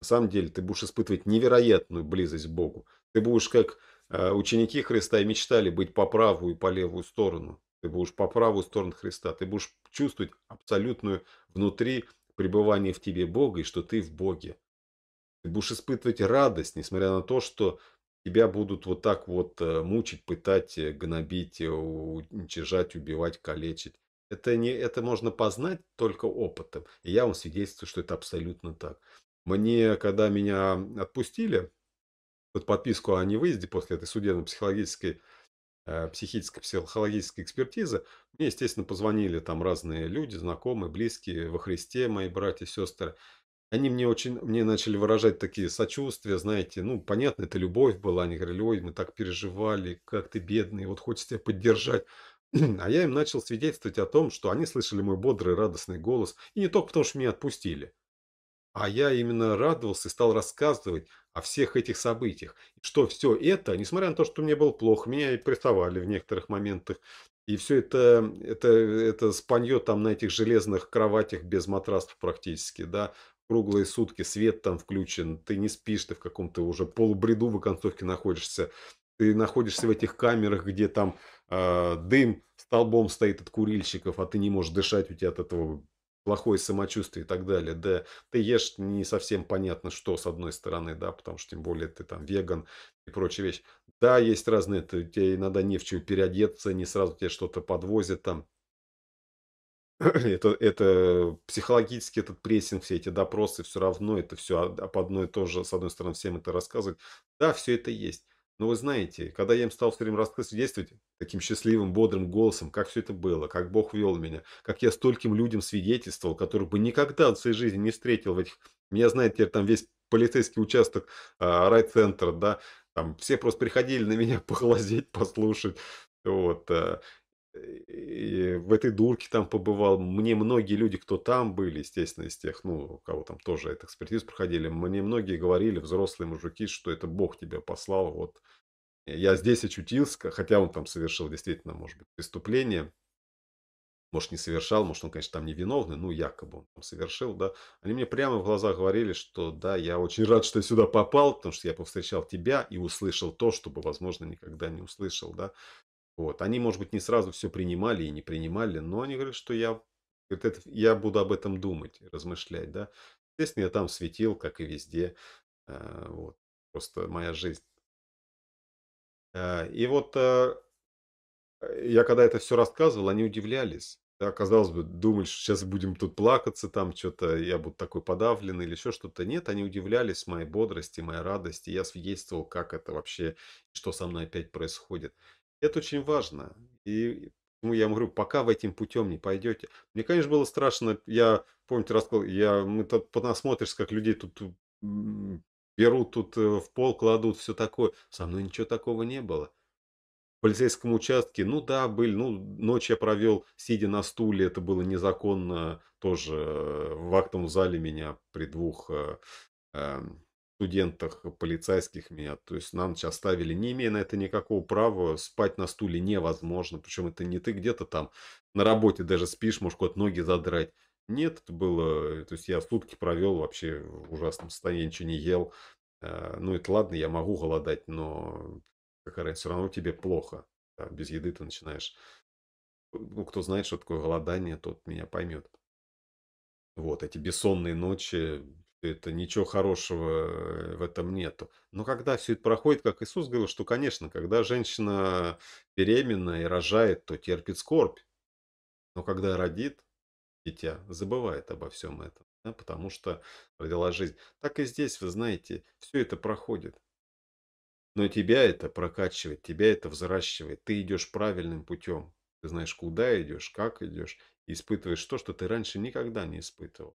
на самом деле ты будешь испытывать невероятную близость к Богу. Ты будешь как Э, ученики Христа и мечтали быть по правую и по левую сторону. Ты будешь по правую сторону Христа. Ты будешь чувствовать абсолютную внутри пребывание в тебе Бога и что ты в Боге. Ты будешь испытывать радость, несмотря на то, что тебя будут вот так вот э, мучить, пытать, э, гнобить, уничижать, убивать, калечить. Это, не, это можно познать только опытом. И я вам свидетельствую, что это абсолютно так. Мне, когда меня отпустили вот подписку о невыезде после этой судебно-психологической э, психической, психологической экспертизы. Мне, естественно, позвонили там разные люди, знакомые, близкие во Христе, мои братья, сестры. Они мне очень, мне начали выражать такие сочувствия, знаете, ну, понятно, это любовь была. Они говорили, ой, мы так переживали, как ты бедный, вот хочется тебя поддержать. А я им начал свидетельствовать о том, что они слышали мой бодрый, радостный голос. И не только потому, что меня отпустили. А я именно радовался и стал рассказывать о всех этих событиях. Что все это, несмотря на то, что мне было плохо, меня и прессовали в некоторых моментах, и все это, это, это спанье там на этих железных кроватях без матрасов практически, да, круглые сутки, свет там включен, ты не спишь, ты в каком-то уже полубреду в оконцовке находишься, ты находишься в этих камерах, где там э, дым столбом стоит от курильщиков, а ты не можешь дышать, у тебя от этого плохое самочувствие и так далее, да, ты ешь не совсем понятно что, с одной стороны, да, потому что тем более ты там веган и прочая вещь. Да, есть разные, ты, тебе иногда не в чем переодеться, не сразу тебе что-то подвозят там. Это, это психологически этот прессинг, все эти допросы, все равно это все об одно и то же, с одной стороны, всем это рассказывать, Да, все это есть. Но вы знаете, когда я им стал все время рассказывать, таким счастливым, бодрым голосом, как все это было, как Бог вел меня, как я стольким людям свидетельствовал, которых бы никогда в своей жизни не встретил в этих... Меня знает теперь там весь полицейский участок, э, райцентр, да, там все просто приходили на меня поглазеть, послушать, вот. Э, и в этой дурке там побывал. Мне многие люди, кто там были, естественно, из тех, ну, у кого там тоже эта экспертиза проходили, мне многие говорили, взрослые мужики, что это Бог тебя послал, вот я здесь очутился, хотя он там совершил действительно, может быть, преступление, может, не совершал, может, он, конечно, там невиновный, ну, якобы он там совершил, да. Они мне прямо в глаза говорили, что да, я очень рад, что я сюда попал, потому что я повстречал тебя и услышал то, что бы, возможно, никогда не услышал, да. Вот. Они, может быть, не сразу все принимали и не принимали, но они говорят, что я, говорят, это, я буду об этом думать, размышлять. Да? Естественно, я там светил, как и везде. А, вот. Просто моя жизнь. А, и вот а, я когда это все рассказывал, они удивлялись. Да, казалось бы, думали, что сейчас будем тут плакаться, там что-то, я буду такой подавленный или еще что-то. Нет, они удивлялись моей бодрости, моей радости. Я свидетельствовал, как это вообще, что со мной опять происходит. Это очень важно. И ну, я говорю, пока в этим путем не пойдете. Мне, конечно, было страшно. Я, помните, рассказал, я, мы тут понасмотришь, как людей тут э, берут, тут э, в пол кладут, все такое. Со мной ничего такого не было. В полицейском участке, ну да, были, ну, ночь я провел, сидя на стуле, это было незаконно, тоже э, в актовом зале меня при двух э, э, студентах полицейских меня. То есть нам сейчас ставили, не имея на это никакого права, спать на стуле невозможно. Причем это не ты где-то там на работе даже спишь, может куда-то ноги задрать. Нет, это было, э, то есть я сутки провел вообще в ужасном состоянии, ничего не ел. Э, ну это ладно, я могу голодать, но какая разница, все равно тебе плохо. Да, без еды ты начинаешь. Ну, кто знает, что такое голодание, тот меня поймет. Вот, эти бессонные ночи, это ничего хорошего э, в этом нету. Но когда все это проходит, как Иисус говорил, что, конечно, когда женщина беременна и рожает, то терпит скорбь. Но когда родит дитя, забывает обо всем этом, да, потому что родила жизнь. Так и здесь, вы знаете, все это проходит. Но тебя это прокачивает, тебя это взращивает. Ты идешь правильным путем. Ты знаешь, куда идешь, как идешь, и испытываешь то, что ты раньше никогда не испытывал.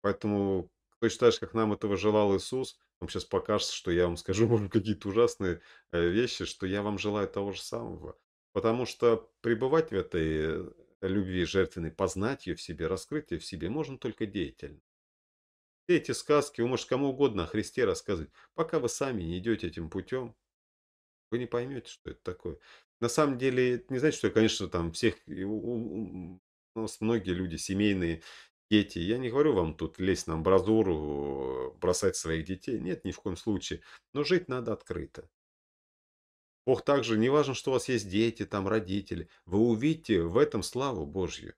Поэтому, кто считаешь, как нам этого желал Иисус, вам сейчас покажется, что я вам скажу, может, какие-то ужасные э, вещи, что я вам желаю того же самого. Потому что пребывать в этой э, любви жертвенной, познать ее в себе, раскрыть ее в себе можно только деятельно. Все эти сказки вы можете кому угодно о Христе рассказывать. Пока вы сами не идете этим путем, вы не поймете, что это такое. На самом деле, это не значит, что, конечно, там всех... У, у, у нас многие люди семейные, дети. Я не говорю вам тут лезть на амбразуру, бросать своих детей. Нет, ни в коем случае. Но жить надо открыто. Бог также, не важно, что у вас есть дети, там родители, вы увидите в этом славу Божью.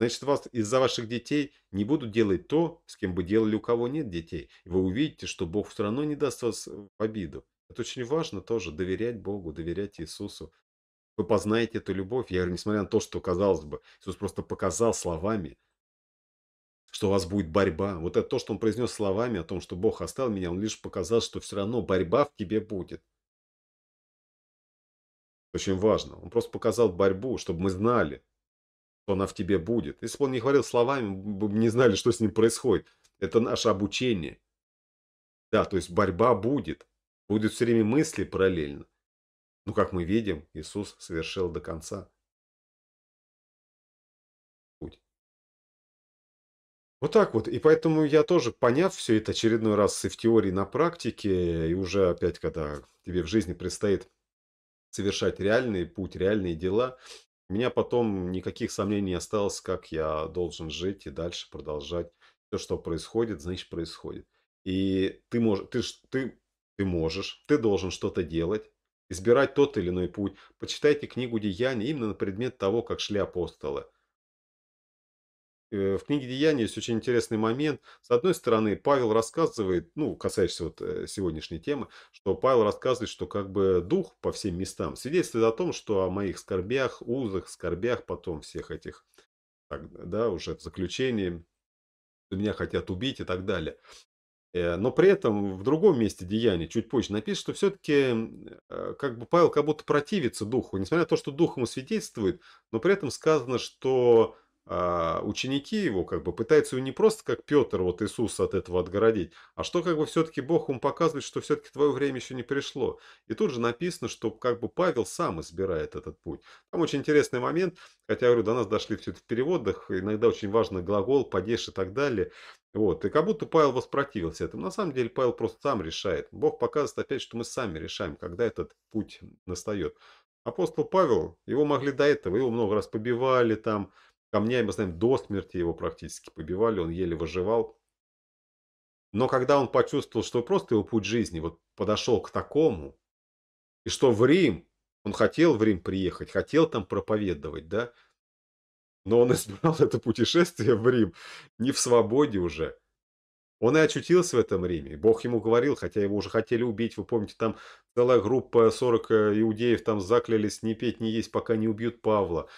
Значит, вас из-за ваших детей не будут делать то, с кем бы делали, у кого нет детей. Вы увидите, что Бог все равно не даст вас в обиду. Это очень важно тоже, доверять Богу, доверять Иисусу, вы познаете эту любовь. Я говорю, несмотря на то, что, казалось бы, Иисус просто показал словами, что у вас будет борьба. Вот это то, что он произнес словами о том, что Бог оставил меня, он лишь показал, что все равно борьба в тебе будет. Очень важно. Он просто показал борьбу, чтобы мы знали, что она в тебе будет. Если бы он не говорил словами, мы бы не знали, что с ним происходит. Это наше обучение. Да, то есть борьба будет. Будут все время мысли параллельно. Ну, как мы видим, Иисус совершил до конца. Путь. Вот так вот. И поэтому я тоже, поняв все это очередной раз и в теории, и на практике, и уже опять, когда тебе в жизни предстоит совершать реальный путь, реальные дела, у меня потом никаких сомнений не осталось, как я должен жить и дальше продолжать. Все, что происходит, значит происходит. И ты можешь, ты, ты, ты можешь, ты должен что-то делать, избирать тот или иной путь. Почитайте книгу «Деяния» именно на предмет того, как шли апостолы. Э, в книге «Деяния» есть очень интересный момент. С одной стороны, Павел рассказывает, ну, касающийся вот э, сегодняшней темы, что Павел рассказывает, что как бы дух по всем местам свидетельствует о том, что о моих скорбях, узах, скорбях потом всех этих, так, да, уже в заключении, меня хотят убить и так далее. Э, но при этом в другом месте деяния, чуть позже напишет, что все-таки э, как бы Павел как будто противится духу, несмотря на то, что дух ему свидетельствует, но при этом сказано, что а ученики его как бы пытаются его не просто как Петр, вот Иисус от этого отгородить, а что как бы все-таки Бог ему показывает, что все-таки твое время еще не пришло. И тут же написано, что как бы Павел сам избирает этот путь. Там очень интересный момент, хотя, я говорю, до нас дошли все это в переводах, иногда очень важный глагол, падеж и так далее. Вот. И как будто Павел воспротивился этому. На самом деле Павел просто сам решает. Бог показывает опять, что мы сами решаем, когда этот путь настает. Апостол Павел, его могли до этого, его много раз побивали там, камнями, мы знаем, до смерти его практически побивали, он еле выживал. Но когда он почувствовал, что просто его путь жизни вот подошел к такому, и что в Рим, он хотел в Рим приехать, хотел там проповедовать, да, но он избрал это путешествие в Рим не в свободе уже. Он и очутился в этом Риме. Бог ему говорил, хотя его уже хотели убить. Вы помните, там целая группа 40 э, иудеев там заклялись не петь, не есть, пока не убьют Павла.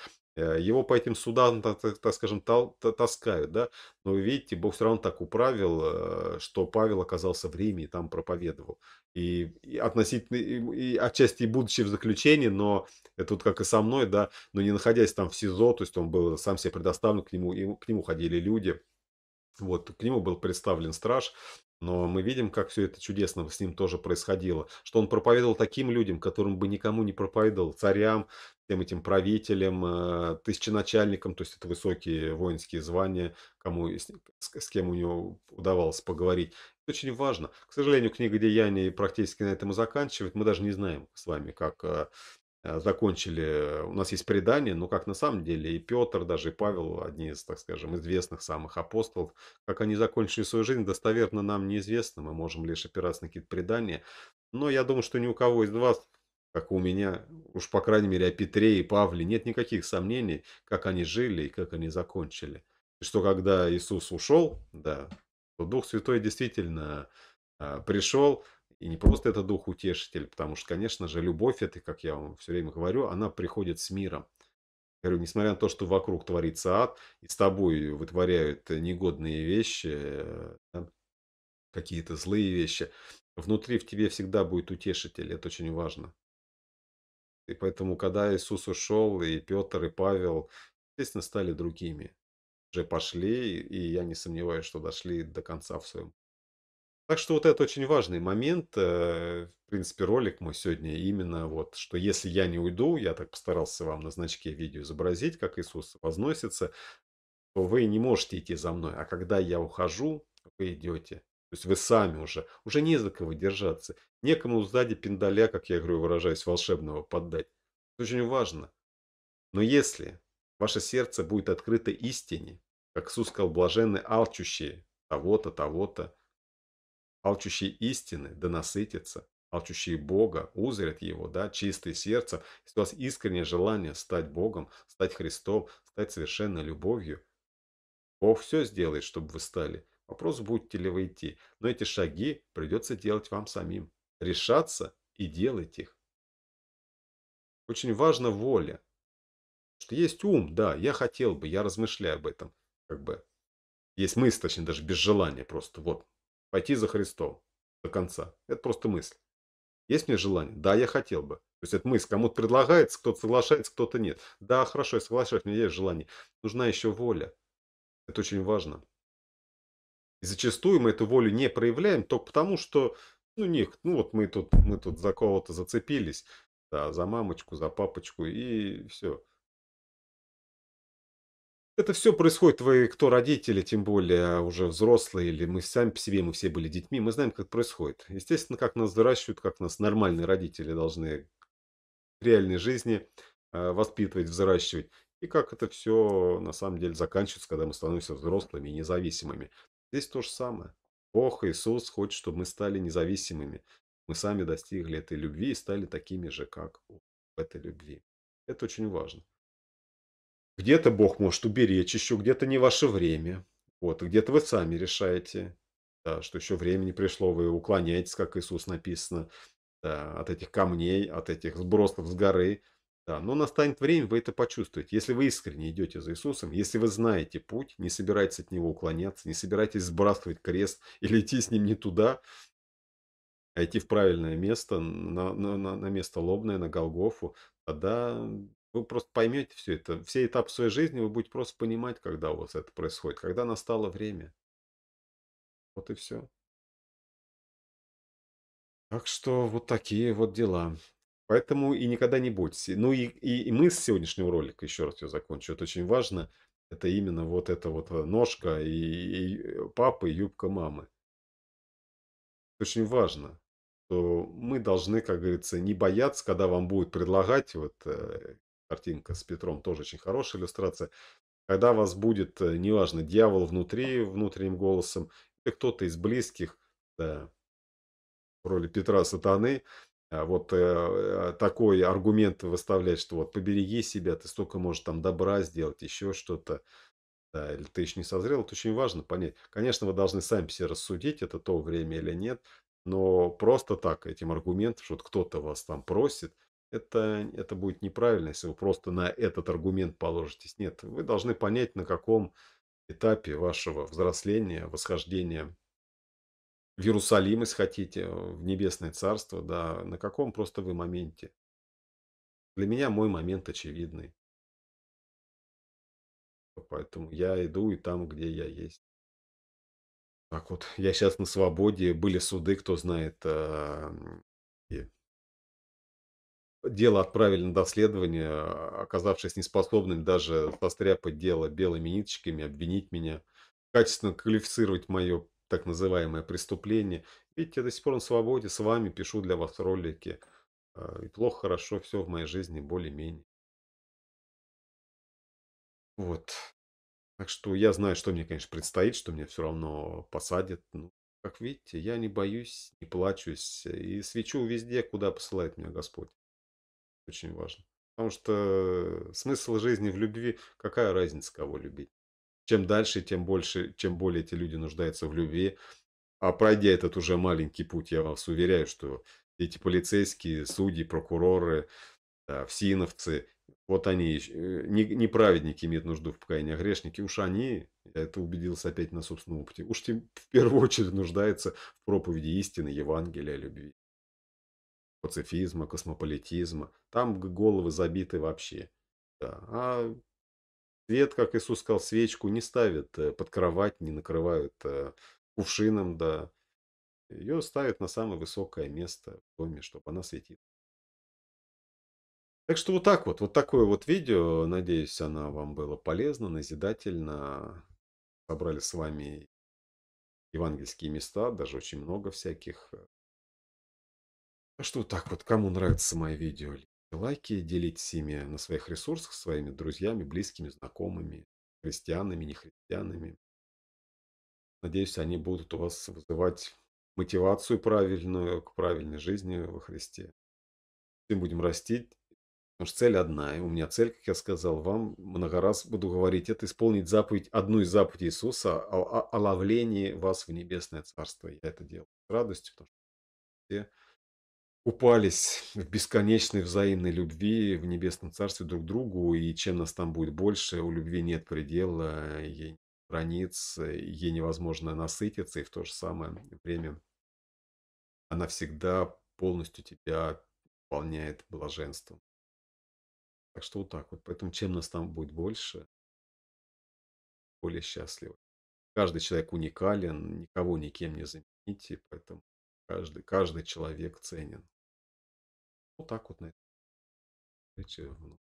Э, его по этим судам, так, так скажем, таскают, да. Но видите, Бог все равно так управил, э, что Павел оказался в Риме и там проповедовал. И, и относительно, и, и отчасти будучи в заключении, но это вот как и со мной, да, но не находясь там в СИЗО, то есть он был сам себе предоставлен, к нему, и, к нему ходили люди. Вот, к нему был представлен страж, но мы видим, как все это чудесно с ним тоже происходило. Что он проповедовал таким людям, которым бы никому не проповедовал. Царям, тем этим правителям, э, тысяченачальникам. То есть это высокие воинские звания, кому, с, с кем у него удавалось поговорить. Это очень важно. К сожалению, книга «Деяний» практически на этом и заканчивает. Мы даже не знаем с вами, как э, Э, закончили, у нас есть предание, но как на самом деле и Петр, даже и Павел, одни из, так скажем, известных самых апостолов, как они закончили свою жизнь, достоверно нам неизвестно, мы можем лишь опираться на какие-то предания. Но я думаю, что ни у кого из вас, как у меня, уж по крайней мере о Петре и Павле, нет никаких сомнений, как они жили и как они закончили. И что когда Иисус ушел, да, то Дух Святой действительно а, пришел, и не просто это дух утешитель, потому что, конечно же, любовь, это, как я вам все время говорю, она приходит с миром. Я говорю, несмотря на то, что вокруг творится ад, и с тобой вытворяют негодные вещи, да, какие-то злые вещи, внутри в тебе всегда будет утешитель, это очень важно. И поэтому, когда Иисус ушел, и Петр, и Павел, естественно, стали другими. Уже пошли, и я не сомневаюсь, что дошли до конца в своем так что вот это очень важный момент. Э, в принципе, ролик мой сегодня именно вот, что если я не уйду, я так постарался вам на значке видео изобразить, как Иисус возносится, то вы не можете идти за мной. А когда я ухожу, вы идете. То есть вы сами уже, уже не за кого держаться. Некому сзади пиндаля, как я говорю, выражаюсь, волшебного поддать. Это очень важно. Но если ваше сердце будет открыто истине, как Иисус сказал, блаженны алчущие того-то, того-то, алчущие истины, да насытятся, алчущие Бога, узрят Его, да, чистое сердце, если у вас искреннее желание стать Богом, стать Христом, стать совершенной любовью, Бог все сделает, чтобы вы стали. Вопрос, будете ли вы идти, но эти шаги придется делать вам самим. Решаться и делать их. Очень важна воля. Что есть ум, да, я хотел бы, я размышляю об этом. Как бы есть мысль, точнее, даже без желания просто. Вот, Пойти за Христом. До конца. Это просто мысль. Есть мне желание? Да, я хотел бы. То есть это мысль. Кому-то предлагается, кто-то соглашается, кто-то нет. Да, хорошо, я соглашаюсь, у меня есть желание. Нужна еще воля. Это очень важно. И зачастую мы эту волю не проявляем только потому, что ну, них, ну вот мы тут, мы тут за кого-то зацепились, да, за мамочку, за папочку и все. Это все происходит, вы кто родители, тем более а, уже взрослые, или мы сами по себе, мы все были детьми, мы знаем, как происходит. Естественно, как нас выращивают, как нас нормальные родители должны в реальной жизни а, воспитывать, взращивать. И как это все на самом деле заканчивается, когда мы становимся взрослыми и независимыми. Здесь то же самое. Бог, Иисус хочет, чтобы мы стали независимыми. Мы сами достигли этой любви и стали такими же, как в этой любви. Это очень важно. Где-то Бог может уберечь еще, где-то не ваше время. Вот, где-то вы сами решаете, да, что еще время не пришло, вы уклоняетесь, как Иисус написано, да, от этих камней, от этих сбросов с горы. Да, но настанет время, вы это почувствуете. Если вы искренне идете за Иисусом, если вы знаете путь, не собираетесь от него уклоняться, не собираетесь сбрасывать крест или идти с ним не туда, а идти в правильное место, на, на, на место лобное, на Голгофу, тогда вы просто поймете все это, все этапы своей жизни, вы будете просто понимать, когда у вас это происходит, когда настало время. Вот и все. Так что вот такие вот дела. Поэтому и никогда не бойтесь. Ну и, и, и мы с сегодняшнего ролика, еще раз я закончу, это очень важно, это именно вот эта вот э, ножка и, и э, папы, и юбка мамы. Очень важно, что мы должны, как говорится, не бояться, когда вам будут предлагать вот э, картинка с Петром тоже очень хорошая иллюстрация. Когда вас будет, э, неважно, дьявол внутри, внутренним голосом, или кто-то из близких, да, в роли Петра Сатаны, а, вот э, а, такой аргумент выставлять, что вот побереги себя, ты столько можешь там добра сделать, еще что-то, да, или ты еще не созрел, это очень важно понять. Конечно, вы должны сами все рассудить, это то время или нет, но просто так, этим аргументом, что кто-то вас там просит, это, это будет неправильно, если вы просто на этот аргумент положитесь. Нет, вы должны понять, на каком этапе вашего взросления, восхождения в Иерусалим, если хотите, в Небесное Царство, да, на каком просто вы моменте. Для меня мой момент очевидный. Поэтому я иду и там, где я есть. Так вот, я сейчас на свободе, были суды, кто знает, э, Дело отправили на доследование, оказавшись неспособным даже состряпать дело белыми ниточками, обвинить меня, качественно квалифицировать мое так называемое преступление. Видите, я до сих пор на свободе, с вами пишу для вас ролики. А, и плохо, хорошо, все в моей жизни более-менее. Вот. Так что я знаю, что мне, конечно, предстоит, что меня все равно посадят. Ну, как видите, я не боюсь, не плачусь и свечу везде, куда посылает меня Господь очень важно. Потому что э, смысл жизни в любви, какая разница, кого любить. Чем дальше, тем больше, чем более эти люди нуждаются в любви. А пройдя этот уже маленький путь, я вас уверяю, что эти полицейские, судьи, прокуроры, да, всиновцы, вот они, э, не, праведники имеют нужду в покаянии, а грешники, уж они, я это убедился опять на собственном опыте, уж тем, в первую очередь нуждаются в проповеди истины, Евангелия, любви пацифизма, космополитизма. Там головы забиты вообще. Да. А свет, как Иисус сказал, свечку не ставят э, под кровать, не накрывают э, кувшином, да. Ее ставят на самое высокое место в доме, чтобы она светила. Так что вот так вот, вот такое вот видео. Надеюсь, оно вам было полезно, назидательно. Собрали с вами евангельские места, даже очень много всяких. Э, а что так вот, кому нравятся мои видео, лайки, делитесь ими на своих ресурсах, своими друзьями, близкими, знакомыми, христианами, нехристианами. Надеюсь, они будут у вас вызывать мотивацию правильную к правильной жизни во Христе. Мы будем растить, потому что цель одна. И у меня цель, как я сказал вам, много раз буду говорить, это исполнить заповедь, одну из заповедей Иисуса о, о, о ловлении вас в небесное царство. Я это делаю с радостью, потому что упались в бесконечной взаимной любви в небесном царстве друг к другу, и чем нас там будет больше, у любви нет предела, ей границ, ей невозможно насытиться, и в то же самое время она всегда полностью тебя наполняет блаженством. Так что вот так вот. Поэтому чем нас там будет больше, более счастливы. Каждый человек уникален, никого никем не замените, поэтому Каждый, каждый человек ценен. Вот так вот на это. Ну,